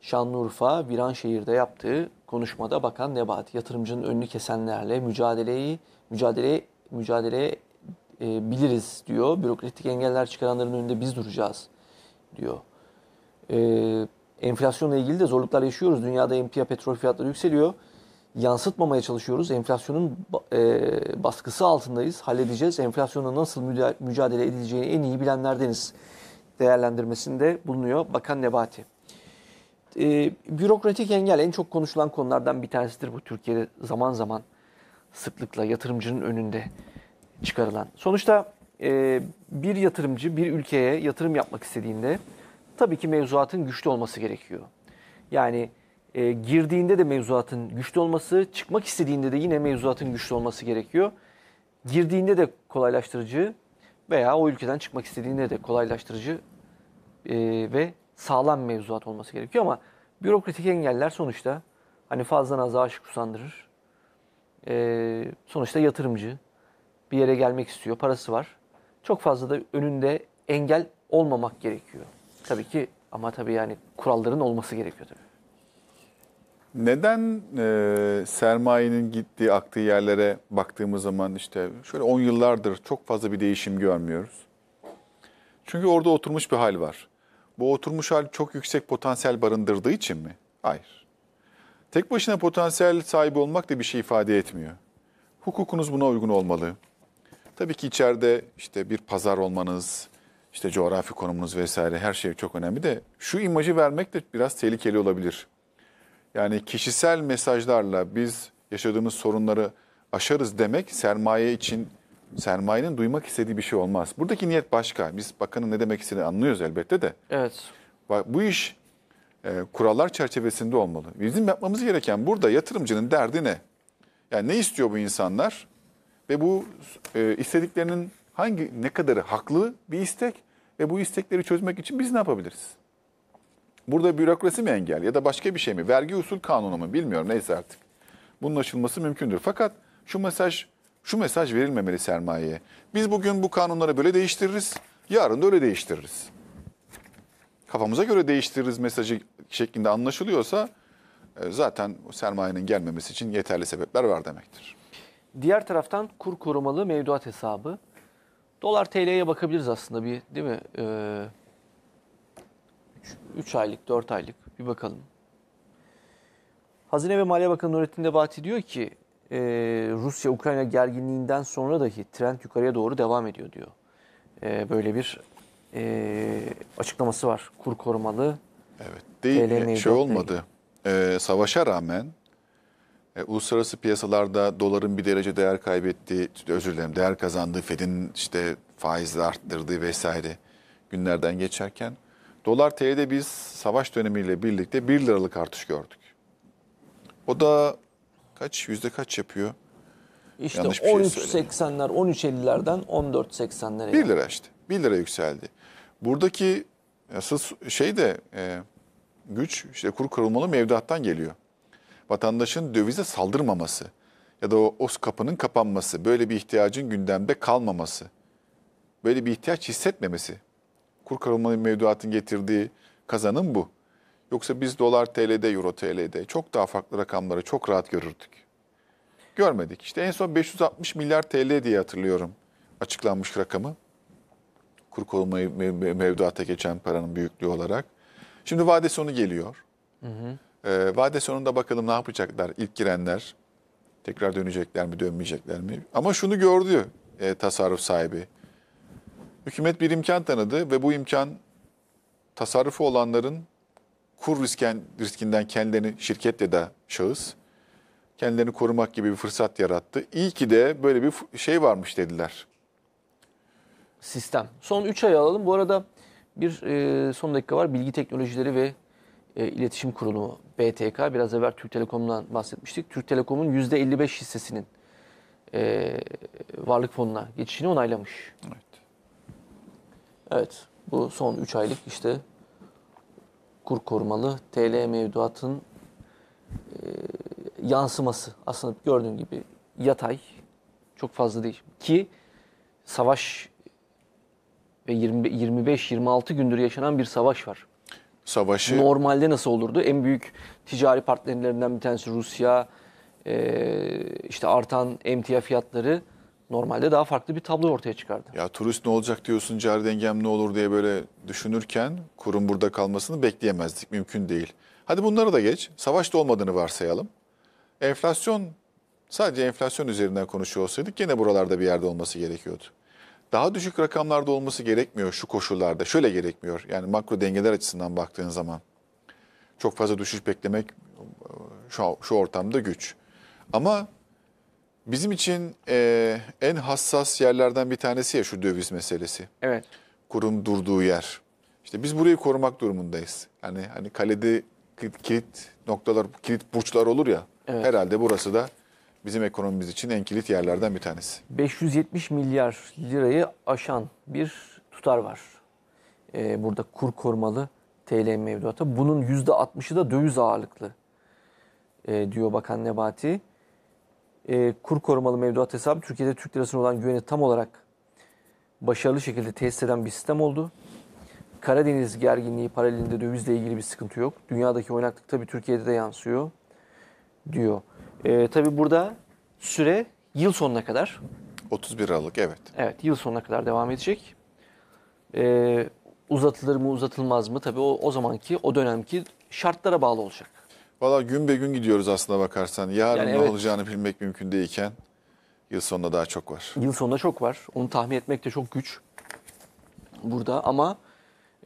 A: Şanlıurfa, Viranşehir'de yaptığı konuşmada Bakan Nebati yatırımcının önünü kesenlerle mücadeleyi mücadele mücadeleye e, biliriz diyor. Bürokratik engeller çıkaranların önünde biz duracağız diyor. E, enflasyonla ilgili de zorluklar yaşıyoruz. Dünyada emtia petrol fiyatları yükseliyor. Yansıtmamaya çalışıyoruz. Enflasyonun e, baskısı altındayız. Halledeceğiz. Enflasyonla nasıl mücadele edileceğini en iyi bilenlerdeniz değerlendirmesinde bulunuyor Bakan Nebati. E, bürokratik engel en çok konuşulan konulardan bir tanesidir bu Türkiye'de zaman zaman sıklıkla yatırımcının önünde çıkarılan. Sonuçta e, bir yatırımcı bir ülkeye yatırım yapmak istediğinde tabii ki mevzuatın güçlü olması gerekiyor. Yani e, girdiğinde de mevzuatın güçlü olması, çıkmak istediğinde de yine mevzuatın güçlü olması gerekiyor. Girdiğinde de kolaylaştırıcı veya o ülkeden çıkmak istediğinde de kolaylaştırıcı e, ve sağlam mevzuat olması gerekiyor ama bürokratik engeller sonuçta hani fazla naza aşık usandırır. E, sonuçta yatırımcı bir yere gelmek istiyor, parası var. Çok fazla da önünde engel olmamak gerekiyor. Tabii ki ama tabii yani kuralların olması gerekiyor
B: tabii.
C: Neden e, sermayenin gittiği, aktığı yerlere baktığımız zaman işte şöyle 10 yıllardır çok fazla bir değişim görmüyoruz? Çünkü orada oturmuş bir hal var. Bu oturmuş hal çok yüksek potansiyel barındırdığı için mi? Hayır. Tek başına potansiyel sahibi olmak da bir şey ifade etmiyor. Hukukunuz buna uygun olmalı. Tabii ki içeride işte bir pazar olmanız, işte coğrafi konumunuz vesaire her şey çok önemli de şu imajı vermek de biraz tehlikeli olabilir. Yani kişisel mesajlarla biz yaşadığımız sorunları aşarız demek sermaye için sermayenin duymak istediği bir şey olmaz. Buradaki niyet başka. Biz bakanın ne demek istediğini anlıyoruz elbette de. Evet. Bu iş e, kurallar çerçevesinde olmalı. Bizim yapmamız gereken burada yatırımcının derdi ne? Yani ne istiyor bu insanlar? ve bu e, istediklerinin hangi ne kadarı haklı bir istek ve bu istekleri çözmek için biz ne yapabiliriz? Burada bürokrasi mi engel ya da başka bir şey mi? Vergi usul kanunu mu bilmiyorum neyse artık. Bunun aşılması mümkündür. Fakat şu mesaj şu mesaj verilmemeli sermayeye. Biz bugün bu kanunları böyle değiştiririz, yarın da öyle değiştiririz. Kafamıza göre değiştiririz mesajı şeklinde anlaşılıyorsa e, zaten sermayenin gelmemesi için yeterli sebepler var demektir.
A: Diğer taraftan kur korumalı mevduat hesabı. Dolar TL'ye bakabiliriz aslında bir değil mi? 3 ee, aylık, 4 aylık bir bakalım. Hazine ve Maliye Bakanı Nurettin Nebati diyor ki e, Rusya-Ukrayna gerginliğinden sonra dahi trend yukarıya doğru devam ediyor diyor. E, böyle bir e, açıklaması var. Kur korumalı.
C: Evet. Değil, TL şey olmadı. E, savaşa rağmen e, uluslararası piyasalarda doların bir derece değer kaybettiği, özür dilerim değer kazandığı, Fed'in işte faizleri arttırdığı vesaire günlerden geçerken dolar TL'de biz savaş dönemiyle birlikte 1 liralık artış gördük. O da kaç yüzde kaç yapıyor? İşte 13.80'ler,
A: 13.50'lerden 14.80'lere. 1
C: lira işte. 1 lira yükseldi. Buradaki asıl şey de e, güç işte kur kırılmalı mevduattan geliyor vatandaşın dövize saldırmaması ya da o, os kapının kapanması, böyle bir ihtiyacın gündemde kalmaması, böyle bir ihtiyaç hissetmemesi. Kur kırılmalı mevduatın getirdiği kazanım bu. Yoksa biz dolar TL'de, euro TL'de çok daha farklı rakamları çok rahat görürdük. Görmedik. İşte en son 560 milyar TL diye hatırlıyorum açıklanmış rakamı. Kur koruma mevduata geçen paranın büyüklüğü olarak. Şimdi vade sonu geliyor. Hı hı. E, vade sonunda bakalım ne yapacaklar ilk girenler. Tekrar dönecekler mi dönmeyecekler mi? Ama şunu gördü e, tasarruf sahibi. Hükümet bir imkan tanıdı ve bu imkan tasarrufu olanların kur risken, riskinden kendilerini şirket ya da şahıs kendilerini korumak gibi bir fırsat yarattı. İyi ki de böyle bir şey varmış dediler.
A: Sistem. Son 3 ay alalım. Bu arada bir e, son dakika var. Bilgi teknolojileri ve e, İletişim Kurulu BTK biraz evvel Türk Telekom'dan bahsetmiştik. Türk Telekom'un %55 hissesinin e, varlık fonuna geçişini onaylamış. Evet. Evet bu son 3 aylık işte kur korumalı TL mevduatın e, yansıması aslında gördüğün gibi yatay çok fazla değil ki savaş ve 25-26 gündür yaşanan bir savaş var savaşı... Normalde nasıl olurdu? En büyük ticari partnerlerinden bir tanesi Rusya, e, işte artan emtia fiyatları normalde daha farklı bir tablo ortaya çıkardı.
C: Ya turist ne olacak diyorsun, cari dengem ne olur diye böyle düşünürken kurum burada kalmasını bekleyemezdik, mümkün değil. Hadi bunları da geç, savaş da olmadığını varsayalım. Enflasyon, sadece enflasyon üzerinden konuşuyor olsaydık gene buralarda bir yerde olması gerekiyordu daha düşük rakamlarda olması gerekmiyor şu koşullarda. Şöyle gerekmiyor. Yani makro dengeler açısından baktığın zaman çok fazla düşüş beklemek e, şu, şu ortamda güç. Ama bizim için e, en hassas yerlerden bir tanesi ya şu döviz meselesi. Evet. Kurum durduğu yer. İşte biz burayı korumak durumundayız. Yani hani kalede kilit noktalar, kilit burçlar olur ya. Evet. Herhalde burası da bizim ekonomimiz için en kilit yerlerden bir tanesi.
A: 570 milyar lirayı aşan bir tutar var. Ee, burada kur korumalı TL mevduatı, Bunun %60'ı da döviz ağırlıklı e, diyor Bakan Nebati. E, kur korumalı mevduat hesabı Türkiye'de Türk lirasına olan güveni tam olarak başarılı şekilde test eden bir sistem oldu. Karadeniz gerginliği paralelinde dövizle ilgili bir sıkıntı yok. Dünyadaki oynaklık tabii Türkiye'de de yansıyor diyor. E, tabii burada süre yıl sonuna kadar.
C: 31 Aralık evet.
A: Evet yıl sonuna kadar devam edecek. E, uzatılır mı uzatılmaz mı tabii o, o zamanki o dönemki şartlara bağlı olacak.
C: Valla gün be gün gidiyoruz aslında bakarsan. Yarın yani ne evet. olacağını bilmek mümkün değilken yıl sonunda daha çok var.
A: Yıl sonunda çok var. Onu tahmin etmek de çok güç burada ama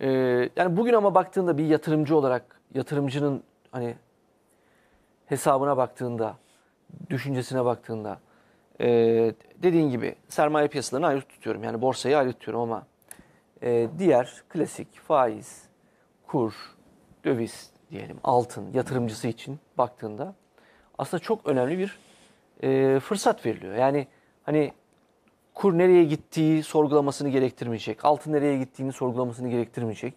A: e, yani bugün ama baktığında bir yatırımcı olarak yatırımcının hani hesabına baktığında düşüncesine baktığında e, dediğin gibi sermaye piyasalarını ayrı tutuyorum. Yani borsayı ayrı tutuyorum ama e, diğer klasik faiz, kur, döviz diyelim altın yatırımcısı için baktığında aslında çok önemli bir e, fırsat veriliyor. Yani hani kur nereye gittiği sorgulamasını gerektirmeyecek. Altın nereye gittiğini sorgulamasını gerektirmeyecek.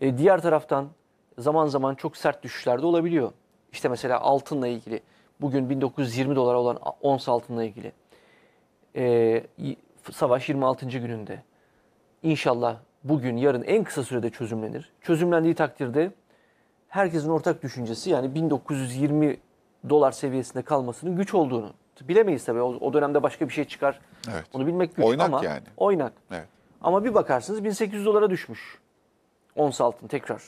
A: E, diğer taraftan zaman zaman çok sert düşüşler de olabiliyor. İşte mesela altınla ilgili Bugün 1920 dolar olan ons altınla ilgili. E, savaş 26. gününde. İnşallah bugün, yarın en kısa sürede çözümlenir. Çözümlendiği takdirde herkesin ortak düşüncesi yani 1920 dolar seviyesinde kalmasının güç olduğunu. Bilemeyiz tabii. O, o dönemde başka bir şey çıkar.
C: Evet. Onu bilmek güç oynak ama yani. oynak. Evet.
A: Ama bir bakarsınız 1800 dolara düşmüş. Ons altın tekrar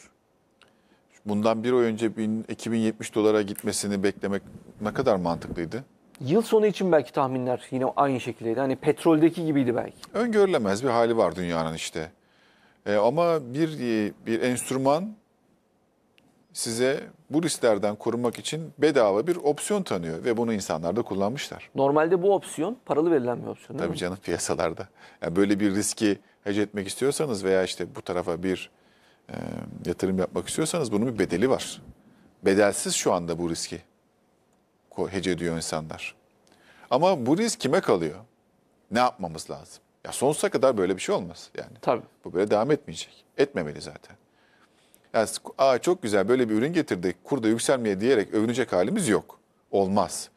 C: bundan bir ay önce 1000, 2070 dolara gitmesini beklemek ne kadar mantıklıydı?
A: Yıl sonu için belki tahminler yine aynı şekildeydi. Hani petroldeki gibiydi belki.
C: Öngörülemez bir hali var dünyanın işte. E, ama bir bir enstrüman size bu risklerden korunmak için bedava bir opsiyon tanıyor ve bunu insanlar da kullanmışlar. Normalde bu opsiyon paralı verilen bir opsiyon değil Tabii mi? canım piyasalarda. Yani böyle bir riski hece etmek istiyorsanız veya işte bu tarafa bir e, yatırım yapmak istiyorsanız bunun bir bedeli var. Bedelsiz şu anda bu riski hece ediyor insanlar. Ama bu risk kime kalıyor? Ne yapmamız lazım? Ya sonsuza kadar böyle bir şey olmaz yani. Tabii. Bu böyle devam etmeyecek. Etmemeli zaten. Yani aa çok güzel böyle bir ürün getirdik kurda yükselmeye diyerek övünecek halimiz yok. Olmaz.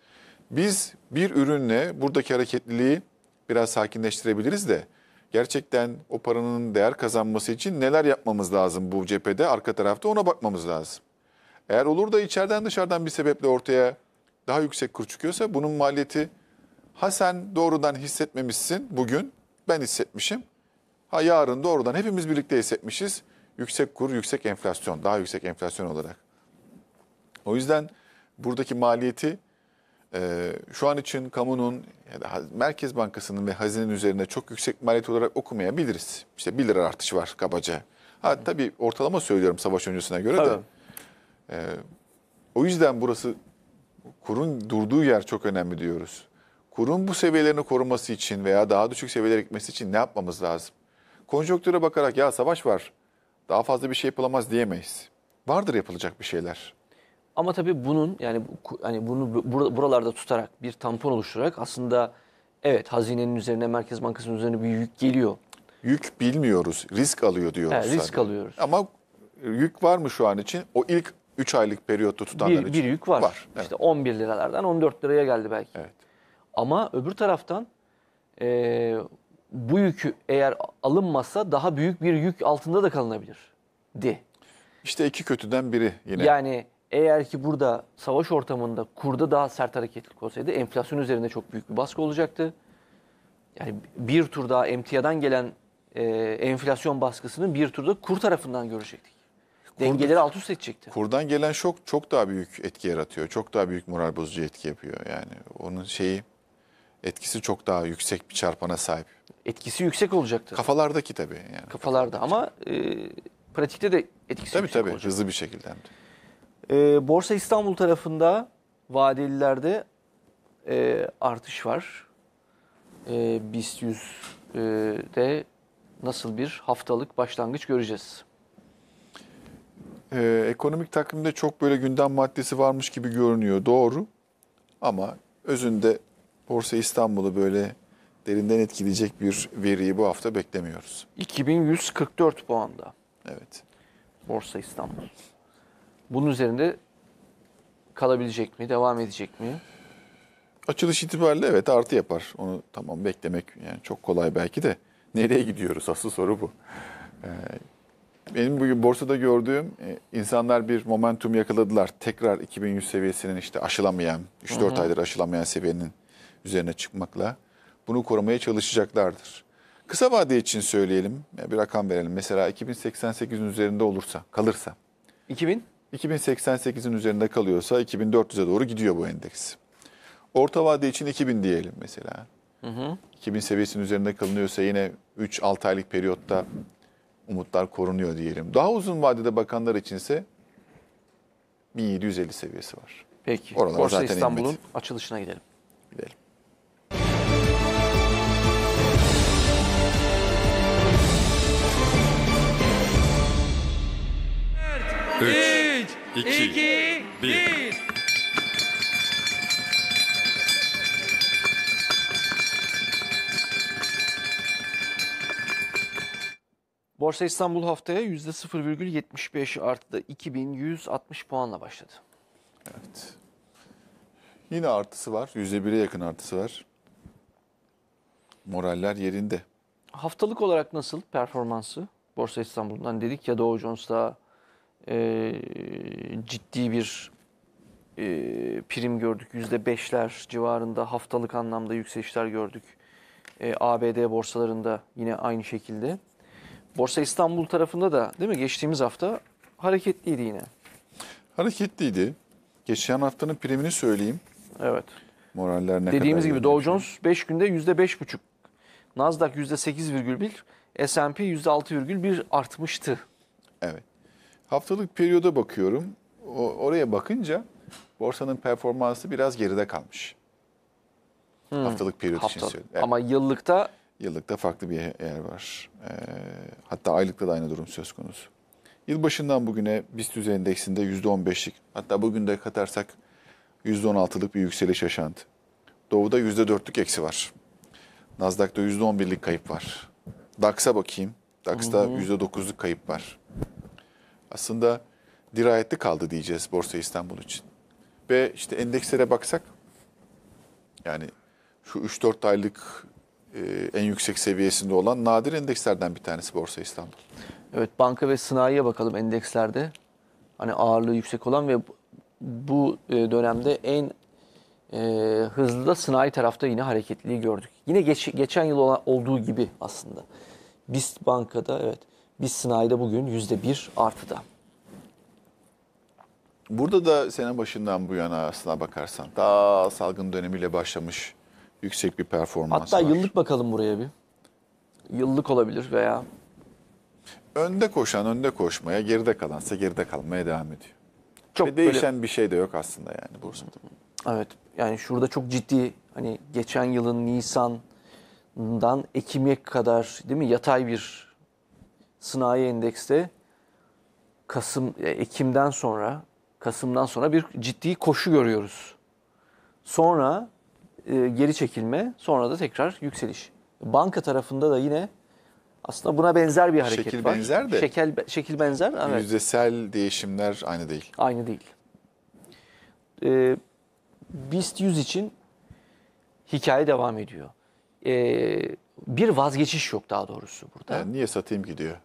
C: Biz bir ürünle buradaki hareketliliği biraz sakinleştirebiliriz de gerçekten o paranın değer kazanması için neler yapmamız lazım bu cephede arka tarafta ona bakmamız lazım. Eğer olur da içeriden dışarıdan bir sebeple ortaya daha yüksek kur çıkıyorsa bunun maliyeti ha sen doğrudan hissetmemişsin bugün ben hissetmişim. Ha yarın doğrudan hepimiz birlikte hissetmişiz. Yüksek kur, yüksek enflasyon, daha yüksek enflasyon olarak. O yüzden buradaki maliyeti ee, şu an için kamunun ya da Merkez Bankası'nın ve hazinenin üzerine çok yüksek maliyet olarak okumayabiliriz. İşte 1 lira artış var kabaca. Ha, tabii ortalama söylüyorum savaş öncesine göre de. Ee, o yüzden burası kurun durduğu yer çok önemli diyoruz. Kurun bu seviyelerini koruması için veya daha düşük seviyelere gitmesi için ne yapmamız lazım? Konjonktüre bakarak ya savaş var daha fazla bir şey yapılamaz diyemeyiz. Vardır yapılacak bir şeyler.
A: Ama tabii bunun yani hani bunu buralarda tutarak bir tampon oluşturarak aslında evet hazinenin üzerine Merkez Bankası'nın üzerine bir yük geliyor. Yük
C: bilmiyoruz. Risk alıyor diyoruz. Evet, risk sadece. alıyoruz. Ama yük var mı şu an için? O ilk 3 aylık periyotta tutanlar bir, için. Bir yük var. var evet. İşte 11 liralardan 14 liraya geldi belki. Evet.
A: Ama öbür taraftan e, bu yükü eğer alınmazsa daha büyük bir yük altında da kalınabilir
C: di. İşte iki kötüden biri yine.
A: Yani eğer ki burada savaş ortamında kurda daha sert hareketlilik olsaydı enflasyon üzerinde çok büyük bir baskı olacaktı. Yani bir tur daha emtiyadan gelen e, enflasyon baskısının bir turda kur tarafından görecektik.
C: Dengeleri alt üst edecekti. Kurdan gelen şok çok daha büyük etki yaratıyor. Çok daha büyük moral bozucu etki yapıyor. Yani onun şeyi etkisi çok daha yüksek bir çarpana sahip. Etkisi yüksek olacaktı. Kafalardaki tabii yani. Kafalarda, ama e, pratikte de etkisi tabii, yüksek tabii, olacak. Tabii tabii hızlı bir şekilde hem de.
A: E, Borsa İstanbul tarafında vadelilerde e, artış var. Ee, e, BIST 100'de nasıl bir haftalık başlangıç göreceğiz?
C: Ee, ekonomik takvimde çok böyle gündem maddesi varmış gibi görünüyor doğru. Ama özünde Borsa İstanbul'u böyle derinden etkileyecek bir veriyi bu hafta beklemiyoruz.
A: 2144 puanda. Evet. Borsa İstanbul bunun üzerinde kalabilecek mi, devam edecek mi?
C: Açılış itibariyle evet artı yapar. Onu tamam beklemek yani çok kolay belki de. Nereye gidiyoruz? Asıl soru bu. Ee, benim bugün borsada gördüğüm e, insanlar bir momentum yakaladılar. Tekrar 2100 seviyesinin işte aşılamayan, 3-4 aydır aşılamayan seviyenin üzerine çıkmakla bunu korumaya çalışacaklardır. Kısa vade için söyleyelim, bir rakam verelim. Mesela 2088'in üzerinde olursa, kalırsa. 2000? 2088'in üzerinde kalıyorsa 2400'e doğru gidiyor bu endeks. Orta vade için 2000 diyelim mesela. Hı hı. 2000 seviyesinin üzerinde kalınıyorsa yine 3-6 aylık periyotta umutlar korunuyor diyelim. Daha uzun vadede bakanlar içinse 1750 seviyesi var. Peki. Oralara Borsa İstanbul'un
A: açılışına gidelim.
C: Gidelim.
B: 3. 2, 2 1.
A: Borsa İstanbul haftaya %0,75 arttı. 2160 puanla başladı. Evet.
C: Yine artısı var. %1'e yakın artısı var. Moraller yerinde.
A: Haftalık olarak nasıl performansı? Borsa İstanbul'dan dedik ya Dow Jones'ta e, ciddi bir e, prim gördük. Yüzde beşler civarında haftalık anlamda yükselişler gördük. E, ABD borsalarında yine aynı şekilde. Borsa İstanbul tarafında da değil mi geçtiğimiz hafta hareketliydi yine.
C: Hareketliydi. Geçen haftanın primini söyleyeyim. Evet. Moraller ne Dediğimiz gibi
A: Dow Jones 5 günde %5,5. Nasdaq %8,1. S&P %6,1 artmıştı.
C: Evet. Haftalık periyoda bakıyorum. O, oraya bakınca borsanın performansı biraz geride kalmış.
B: Hmm. Haftalık periyot Haftalık. için söylüyorum.
C: Evet. Ama yıllıkta? Yıllıkta farklı bir yer var. Ee, hatta aylıkta da aynı durum söz konusu. Yılbaşından bugüne BIST endeksinde %15'lik hatta bugün de katarsak %16'lık bir yükseliş yaşandı. Doğu'da %4'lük eksi var. Nasdaq'ta %11'lik kayıp var. DAX'a bakayım. DAX'ta hmm. %9'luk kayıp var aslında dirayetli kaldı diyeceğiz Borsa İstanbul için. Ve işte endekslere baksak yani şu 3-4 aylık e, en yüksek seviyesinde olan nadir endekslerden bir tanesi Borsa İstanbul. Evet banka ve sınaiye bakalım endekslerde. Hani ağırlığı yüksek olan
A: ve bu e, dönemde en e, hızlı da sınai tarafta yine hareketliği gördük. Yine geç, geçen yıl olan olduğu gibi aslında. BIST bankada evet biz sınayda bugün %1 artıda.
C: Burada da sene başından bu yana aslına bakarsan daha salgın dönemiyle başlamış yüksek bir performans Hatta var.
A: yıllık bakalım buraya bir. Yıllık olabilir veya...
C: Önde koşan önde koşmaya, geride kalansa geride kalmaya devam ediyor. Çok Ve değişen böyle... bir şey de yok aslında yani Bursa'da.
A: Evet yani şurada çok ciddi hani geçen yılın Nisan'dan Ekim'e kadar değil mi yatay bir sınai endekste Kasım e, Ekim'den sonra Kasım'dan sonra bir ciddi koşu görüyoruz. Sonra e, geri çekilme, sonra da tekrar yükseliş. Banka tarafında da yine aslında buna benzer bir hareket şekil var. Şekil benzer de. Şekil, şekil benzer. Evet.
C: Yüzdesel değişimler aynı değil. Aynı değil. Ee, BIST 100 için
A: hikaye devam ediyor. Ee, bir vazgeçiş yok daha doğrusu burada. Yani niye satayım gidiyor?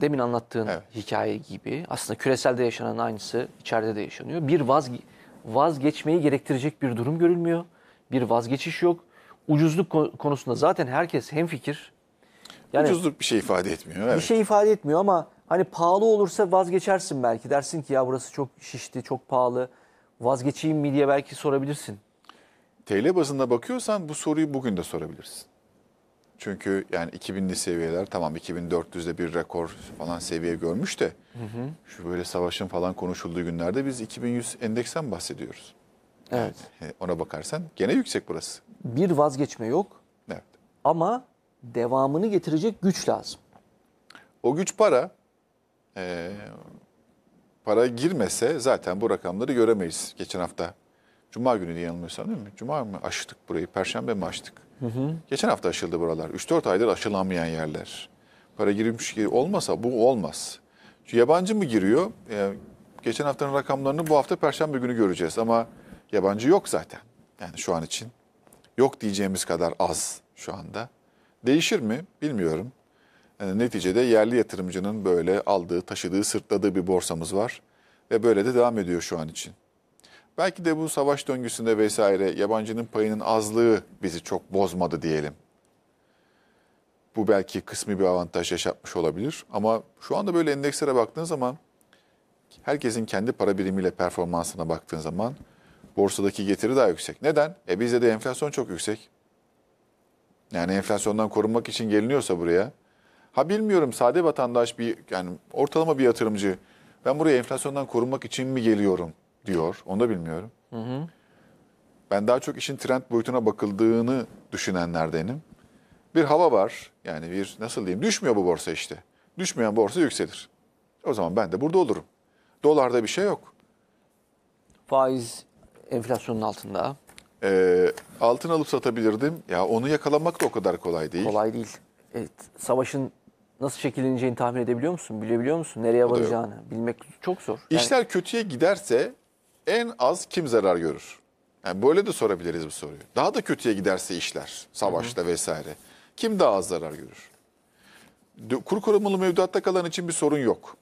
A: demin anlattığın evet. hikaye gibi aslında küreselde yaşanan aynısı içeride de yaşanıyor. Bir vazge vazgeçmeyi gerektirecek bir durum görülmüyor. Bir vazgeçiş yok. Ucuzluk konusunda zaten herkes hemfikir.
C: Yani Ucuzluk bir şey ifade etmiyor. Evet. Bir
A: şey ifade etmiyor ama hani pahalı olursa vazgeçersin belki. Dersin ki ya burası çok şişti,
C: çok pahalı. Vazgeçeyim mi diye belki sorabilirsin. TL bazında bakıyorsan bu soruyu bugün de sorabilirsin. Çünkü yani 2000'li seviyeler tamam 2400'de bir rekor falan seviye görmüş de hı hı. şu böyle savaşın falan konuşulduğu günlerde biz 2100 endeksten bahsediyoruz. Evet. ona bakarsan gene yüksek burası. Bir vazgeçme yok. Evet. Ama devamını getirecek güç lazım. O güç para. Ee, para girmese zaten bu rakamları göremeyiz. Geçen hafta Cuma günü diye yanılmıyorsam değil mi? Cuma mı açtık burayı, Perşembe mi açtık? Hı hı. Geçen hafta aşıldı buralar. 3-4 aydır aşılanmayan yerler. Para girmiş olmasa bu olmaz. Çünkü yabancı mı giriyor? Ee, geçen haftanın rakamlarını bu hafta perşembe günü göreceğiz ama yabancı yok zaten. Yani şu an için yok diyeceğimiz kadar az şu anda. Değişir mi bilmiyorum. Yani ee, neticede yerli yatırımcının böyle aldığı, taşıdığı, sırtladığı bir borsamız var ve böyle de devam ediyor şu an için. Belki de bu savaş döngüsünde vesaire yabancının payının azlığı bizi çok bozmadı diyelim. Bu belki kısmi bir avantaj yaşatmış olabilir ama şu anda böyle endekslere baktığın zaman herkesin kendi para birimiyle performansına baktığın zaman borsadaki getiri daha yüksek. Neden? E bizde de enflasyon çok yüksek. Yani enflasyondan korunmak için geliniyorsa buraya. Ha bilmiyorum sade vatandaş bir yani ortalama bir yatırımcı ben buraya enflasyondan korunmak için mi geliyorum? diyor. Onu da bilmiyorum. Hı hı. Ben daha çok işin trend boyutuna bakıldığını düşünenlerdenim. Bir hava var. Yani bir nasıl diyeyim düşmüyor bu borsa işte. Düşmeyen borsa yükselir. O zaman ben de burada olurum. Dolarda bir şey yok. Faiz enflasyonun altında. Ee, altın alıp satabilirdim. Ya onu yakalamak da o kadar kolay değil. Kolay değil. Evet, savaşın nasıl şekilleneceğini
A: tahmin edebiliyor musun? Bilebiliyor musun? Nereye varacağını bilmek çok zor. Yani...
C: İşler kötüye giderse en az kim zarar görür? Yani böyle de sorabiliriz bu soruyu. Daha da kötüye giderse işler, savaşta vesaire. Kim daha az zarar görür? Kur korumalı mevduatta kalan için bir sorun yok.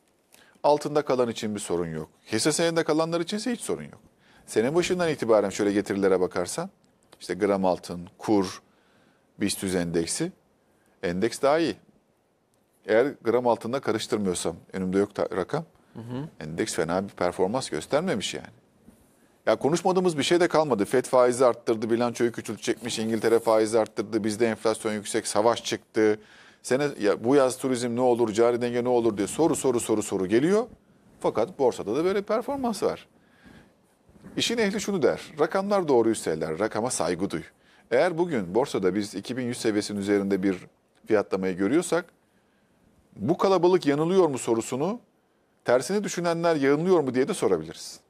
C: Altında kalan için bir sorun yok. Hisse senedinde kalanlar için ise hiç sorun yok. Senin başından itibaren şöyle getirilere bakarsan, işte gram altın, kur, BIST endeksi, endeks daha iyi. Eğer gram altında karıştırmıyorsam, önümde yok rakam, hı hı. endeks fena bir performans göstermemiş yani. Ya konuşmadığımız bir şey de kalmadı. FED faizi arttırdı, bilançoyu küçültecekmiş. İngiltere faizi arttırdı, bizde enflasyon yüksek, savaş çıktı. Sene, ya bu yaz turizm ne olur, cari denge ne olur diye soru soru soru soru geliyor. Fakat borsada da böyle performans var. İşin ehli şunu der, rakamlar doğruyu söyler, rakama saygı duy. Eğer bugün borsada biz 2100 seviyesinin üzerinde bir fiyatlamayı görüyorsak, bu kalabalık yanılıyor mu sorusunu, tersini düşünenler yanılıyor mu diye de sorabiliriz.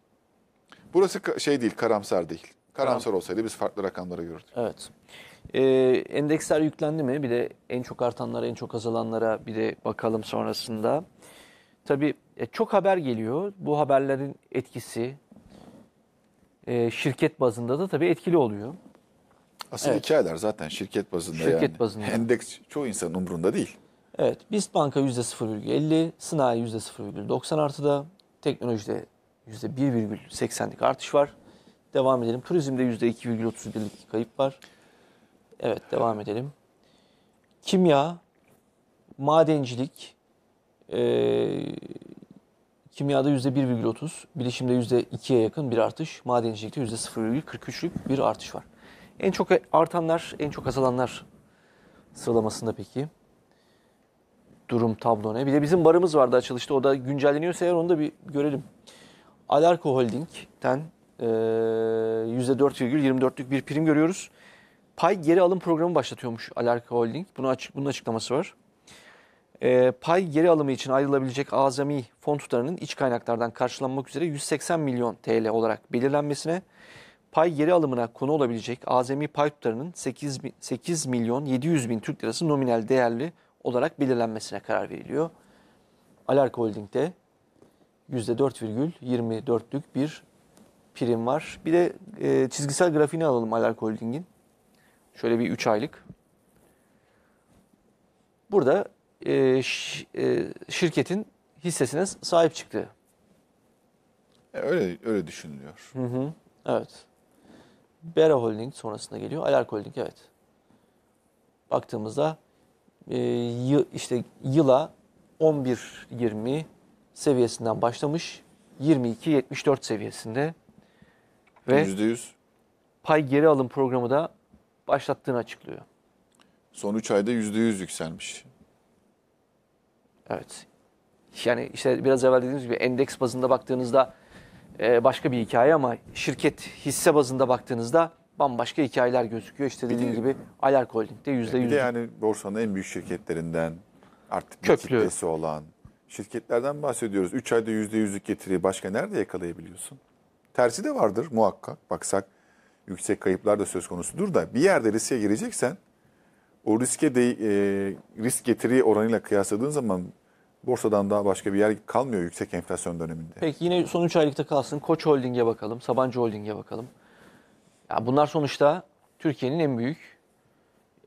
C: Burası şey değil, karamsar değil. Karamsar Karam. olsaydı biz farklı rakamlara görürdük.
A: Evet. Ee, endeksler yüklendi mi? Bir de en çok artanlara, en çok azalanlara bir de bakalım sonrasında. Tabii e, çok haber geliyor. Bu haberlerin etkisi e, şirket bazında da tabii etkili oluyor.
C: Asıl evet. hikayeler zaten şirket bazında şirket yani. Bazında. Endeks çoğu insanın umrunda değil.
A: Evet. BIST banka %0,50, sınai %0,90 artıda, teknolojide %1,80'lik artış var. Devam edelim. Turizmde %2,31'lik kayıp var. Evet devam edelim. Kimya, madencilik, e, kimyada %1,30, bilişimde %2'ye yakın bir artış, madencilikte %0,43'lük bir artış var. En çok artanlar, en çok azalanlar sıralamasında peki durum tablo ne? Bir de bizim barımız vardı açılışta. O da güncelleniyorsa eğer onu da bir görelim. Alarko Holding'ten e, %4,24'lük bir prim görüyoruz. Pay geri alım programı başlatıyormuş Alarko Holding. Bunu açık, bunun açıklaması var. E, pay geri alımı için ayrılabilecek azami fon tutarının iç kaynaklardan karşılanmak üzere 180 milyon TL olarak belirlenmesine, pay geri alımına konu olabilecek azami pay tutarının 8, 8 milyon 700 bin Türk lirası nominal değerli olarak belirlenmesine karar veriliyor. Alarko Holding'de %4,24'lük bir prim var. Bir de e, çizgisel grafiğini alalım Alark Holding'in. Şöyle bir 3 aylık. Burada e, e şirketin hissesine sahip çıktı.
C: E, öyle öyle düşünülüyor.
B: Hı hı.
A: Evet. Bera Holding sonrasında geliyor. Alark Holding evet. Baktığımızda e, işte yıla 11.20 seviyesinden başlamış 22-74 seviyesinde ve %100 pay geri alım programı da başlattığını açıklıyor.
C: Son 3 ayda %100 yükselmiş. Evet.
A: Yani işte biraz evvel dediğimiz gibi endeks bazında baktığınızda e, başka bir hikaye ama şirket hisse bazında baktığınızda bambaşka hikayeler gözüküyor. İşte dediğim
C: gibi Alark Holding'de %100. Bir de yani borsanın en büyük şirketlerinden artık bir Köklü. kitlesi olan Şirketlerden bahsediyoruz. 3 ayda %100'lük getiriyi başka nerede yakalayabiliyorsun? Tersi de vardır muhakkak. Baksak yüksek kayıplar da söz konusudur da bir yerde riske gireceksen o riske de, e, risk getiri oranıyla kıyasladığın zaman borsadan daha başka bir yer kalmıyor yüksek enflasyon döneminde.
A: Peki yine son 3 aylıkta kalsın. Koç Holding'e bakalım, Sabancı Holding'e bakalım. Ya bunlar sonuçta Türkiye'nin en büyük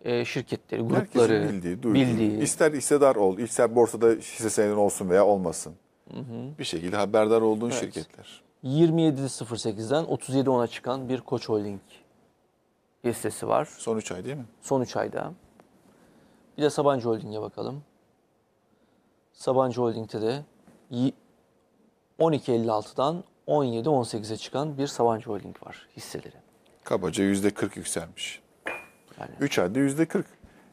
A: e, şirketleri, grupları Herkesin bildiği, duyduğu, bildiği.
C: İster hissedar ol, ister borsada hisse senedin olsun veya olmasın. Hı hı. Bir şekilde haberdar olduğun evet. şirketler.
A: 27.08'den 37.10'a çıkan bir Koç Holding hissesi var. Son 3 ay değil mi? Son 3 ayda. Bir de Sabancı Holding'e bakalım. Sabancı Holding'te de 12.56'dan 17.18'e çıkan bir Sabancı Holding var hisseleri.
C: Kabaca %40 yükselmiş yani. 3 ayda yüzde 40.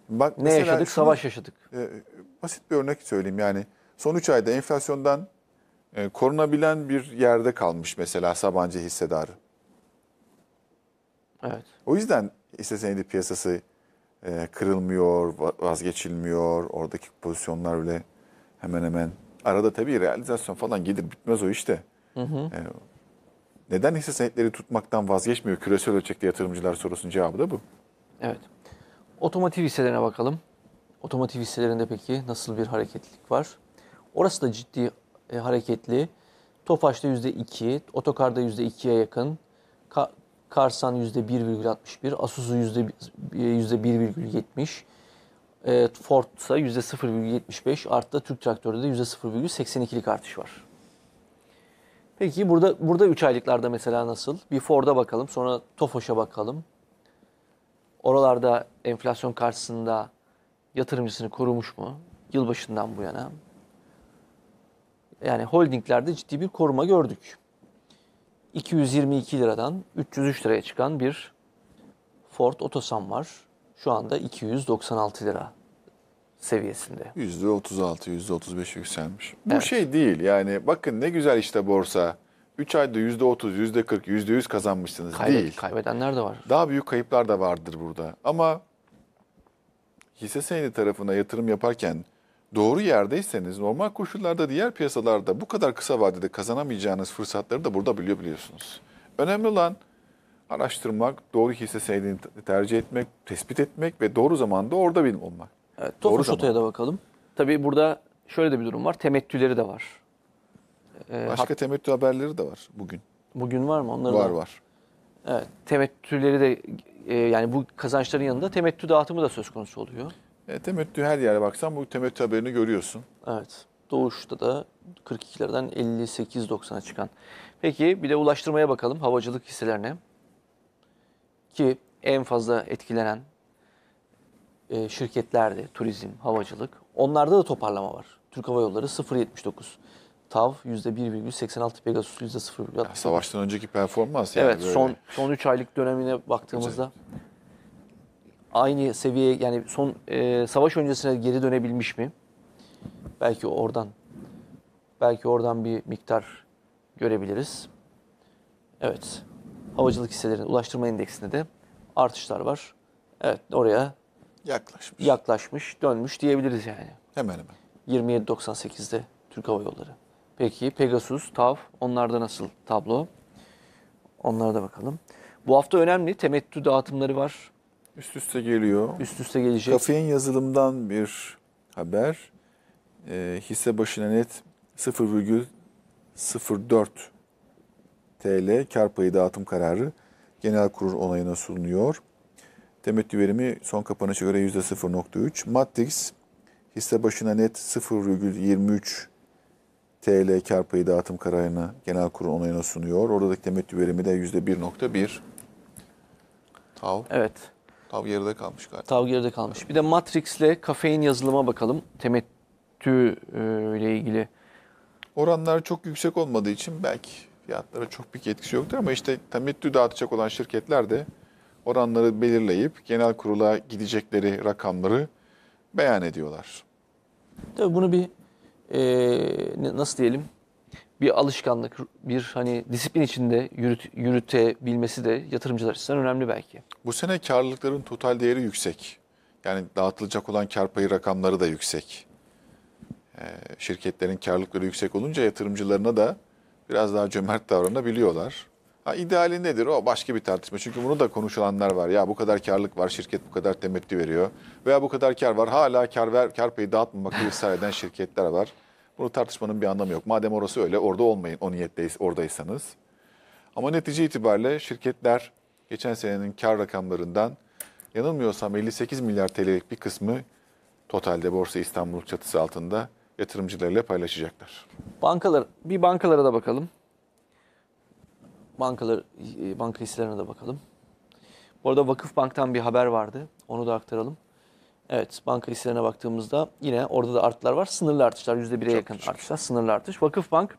C: Bak, ne yaşadık? Şunu, savaş yaşadık. E, e, basit bir örnek söyleyeyim yani. Son 3 ayda enflasyondan e, korunabilen bir yerde kalmış mesela Sabancı hissedarı. Evet. O yüzden hisse senedi piyasası e, kırılmıyor, vazgeçilmiyor. Oradaki pozisyonlar bile hemen hemen. Arada tabii realizasyon falan gelir bitmez o işte. Hı hı. E, neden hisse senetleri tutmaktan vazgeçmiyor küresel ölçekte yatırımcılar sorusunun cevabı da bu. Evet.
A: Otomotiv hisselerine bakalım. Otomotiv hisselerinde peki nasıl bir hareketlilik var? Orası da ciddi e, hareketli. Tofaş'ta %2, Otokar'da %2'ye yakın. Ka Karsan %1,61, Asus'u %1,70, e, Ford ise %0,75, artta Türk Traktör'de de %0,82'lik artış var. Peki burada burada 3 aylıklarda mesela nasıl? Bir Ford'a bakalım, sonra Tofaş'a bakalım oralarda enflasyon karşısında yatırımcısını korumuş mu? Yılbaşından bu yana. Yani holdinglerde ciddi bir koruma gördük. 222 liradan 303 liraya çıkan bir Ford Otosan var. Şu anda 296 lira seviyesinde.
C: %36, %35 yükselmiş. Bu evet. şey değil yani bakın ne güzel işte borsa. 3 ayda %30, %40, %100 kazanmışsınız Kaybet, değil.
A: Kaybedenler de var.
C: Daha büyük kayıplar da vardır burada. Ama hisse senedi tarafına yatırım yaparken doğru yerdeyseniz normal koşullarda diğer piyasalarda bu kadar kısa vadede kazanamayacağınız fırsatları da burada biliyor biliyorsunuz. Önemli olan araştırmak, doğru hisse senedini tercih etmek, tespit etmek ve doğru zamanda orada bilim olmak. Evet, Tofaş Oto'ya da bakalım. Tabii burada
A: şöyle de bir durum var. Temettüleri de var. Ee, Başka
C: hat... temettü haberleri de var bugün. Bugün var mı? Onları var da... var.
A: Evet, temettüleri de e, yani bu kazançların yanında temettü dağıtımı da söz konusu oluyor.
C: E, temettü her yere baksan bu temettü haberini görüyorsun.
A: Evet. Doğuş'ta da 42'lerden 58.90'a çıkan. Peki bir de ulaştırmaya bakalım havacılık hisselerine. Ki en fazla etkilenen e, şirketlerde turizm, havacılık. Onlarda da toparlama var. Türk Hava Yolları 0.79. TAV %1,86, Pegasus %0,60. Yani savaştan
C: önceki performans yani. Evet, böyle. son
A: son 3 aylık dönemine baktığımızda aynı seviyeye yani son e, savaş öncesine geri dönebilmiş mi? Belki oradan belki oradan bir miktar görebiliriz. Evet. Havacılık hisselerinin ulaştırma endeksinde de artışlar var. Evet, oraya yaklaşmış. Yaklaşmış, dönmüş diyebiliriz yani. Hemen hemen. 27.98'de Türk Hava Yolları. Peki Pegasus, Tav onlarda nasıl tablo?
C: Onlara da bakalım.
A: Bu hafta önemli temettü dağıtımları var. Üst üste
C: geliyor. Üst üste gelecek. Kafein yazılımdan bir haber. E, hisse başına net 0,04 TL kar payı dağıtım kararı genel kurul onayına sunuluyor. Temettü verimi son kapanışa göre %0.3. Matrix hisse başına net 0,23 TL kar payı dağıtım kararını genel kurul onayına sunuyor. Oradaki temettü verimi de yüzde %1.1. Tav. Evet. Tav geride
A: kalmış galiba. Tav geride kalmış. Bir de Matrix ile kafein yazılıma bakalım. Temettü e,
C: ile ilgili. Oranlar çok yüksek olmadığı için belki fiyatlara çok büyük etkisi yoktur ama işte temettü dağıtacak olan şirketler de oranları belirleyip genel kurula gidecekleri rakamları beyan ediyorlar.
A: Tabii bunu bir e, nasıl diyelim bir alışkanlık, bir hani disiplin içinde yürüt, yürütebilmesi de yatırımcılar için önemli belki.
C: Bu sene karlılıkların total değeri yüksek. Yani dağıtılacak olan kar payı rakamları da yüksek. E, şirketlerin karlılıkları yüksek olunca yatırımcılarına da biraz daha cömert davranabiliyorlar. Ha, ideali nedir o başka bir tartışma. Çünkü bunu da konuşulanlar var. Ya bu kadar karlık var şirket bu kadar temettü veriyor. Veya bu kadar kar var hala kar, ver, kar payı dağıtmamakta ısrar eden şirketler var. Bunu tartışmanın bir anlamı yok. Madem orası öyle orada olmayın o niyetteyiz oradaysanız. Ama netice itibariyle şirketler geçen senenin kar rakamlarından yanılmıyorsam 58 milyar TL'lik bir kısmı totalde Borsa İstanbul çatısı altında yatırımcılarıyla paylaşacaklar.
A: Bankalar, bir bankalara da bakalım bankalar, e, banka hisselerine de bakalım. Bu arada Vakıf Bank'tan bir haber vardı. Onu da aktaralım. Evet, banka hisselerine baktığımızda yine orada da artılar var. Sınırlı artışlar, %1'e yakın küçük. artışlar, sınırlı artış. Vakıf Bank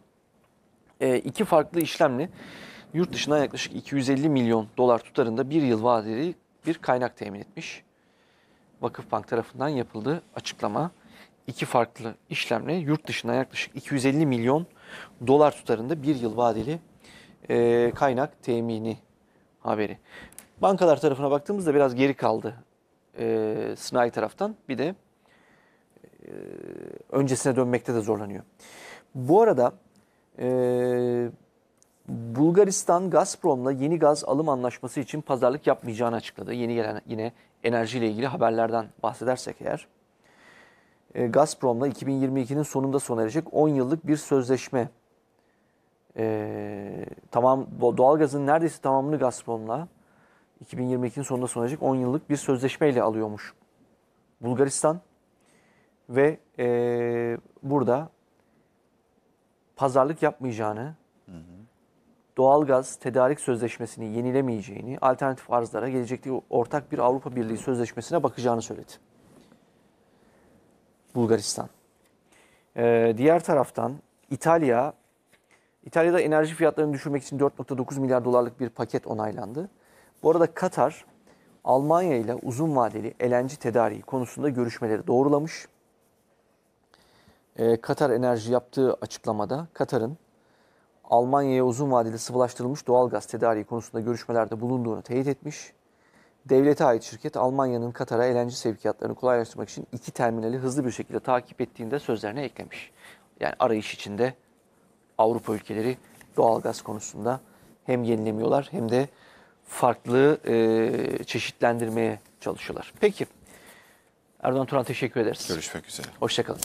A: e, iki farklı işlemli, yurt dışından yaklaşık 250 milyon dolar tutarında bir yıl vadeli bir kaynak temin etmiş. Vakıf Bank tarafından yapıldı açıklama. İki farklı işlemle yurt dışından yaklaşık 250 milyon dolar tutarında bir yıl vadeli e, kaynak temini haberi. Bankalar tarafına baktığımızda biraz geri kaldı e, sınai taraftan. Bir de e, öncesine dönmekte de zorlanıyor. Bu arada e, Bulgaristan Gazprom'la yeni gaz alım anlaşması için pazarlık yapmayacağını açıkladı. Yeni gelen yine enerjiyle ilgili haberlerden bahsedersek eğer. E, Gazprom'la 2022'nin sonunda sona erecek 10 yıllık bir sözleşme e, tamam doğalgazın neredeyse tamamını Gazprom'la 2022'nin sonunda sonlanacak 10 yıllık bir sözleşmeyle alıyormuş Bulgaristan ve e, burada pazarlık yapmayacağını, hı hı. doğalgaz tedarik sözleşmesini yenilemeyeceğini, alternatif arzlara gelecekte ortak bir Avrupa Birliği sözleşmesine bakacağını söyledi. Bulgaristan. Ee, diğer taraftan İtalya İtalya'da enerji fiyatlarını düşürmek için 4.9 milyar dolarlık bir paket onaylandı. Bu arada Katar, Almanya ile uzun vadeli elenci tedariği konusunda görüşmeleri doğrulamış. Ee, Katar Enerji yaptığı açıklamada Katar'ın Almanya'ya uzun vadeli sıvılaştırılmış doğal gaz tedariği konusunda görüşmelerde bulunduğunu teyit etmiş. Devlete ait şirket Almanya'nın Katar'a elenci sevkiyatlarını kolaylaştırmak için iki terminali hızlı bir şekilde takip ettiğinde sözlerine eklemiş. Yani arayış içinde Avrupa ülkeleri doğal gaz konusunda hem yenilemiyorlar hem de farklı e, çeşitlendirmeye çalışıyorlar. Peki Erdoğan Turan teşekkür ederiz. Görüşmek üzere. Hoşçakalın.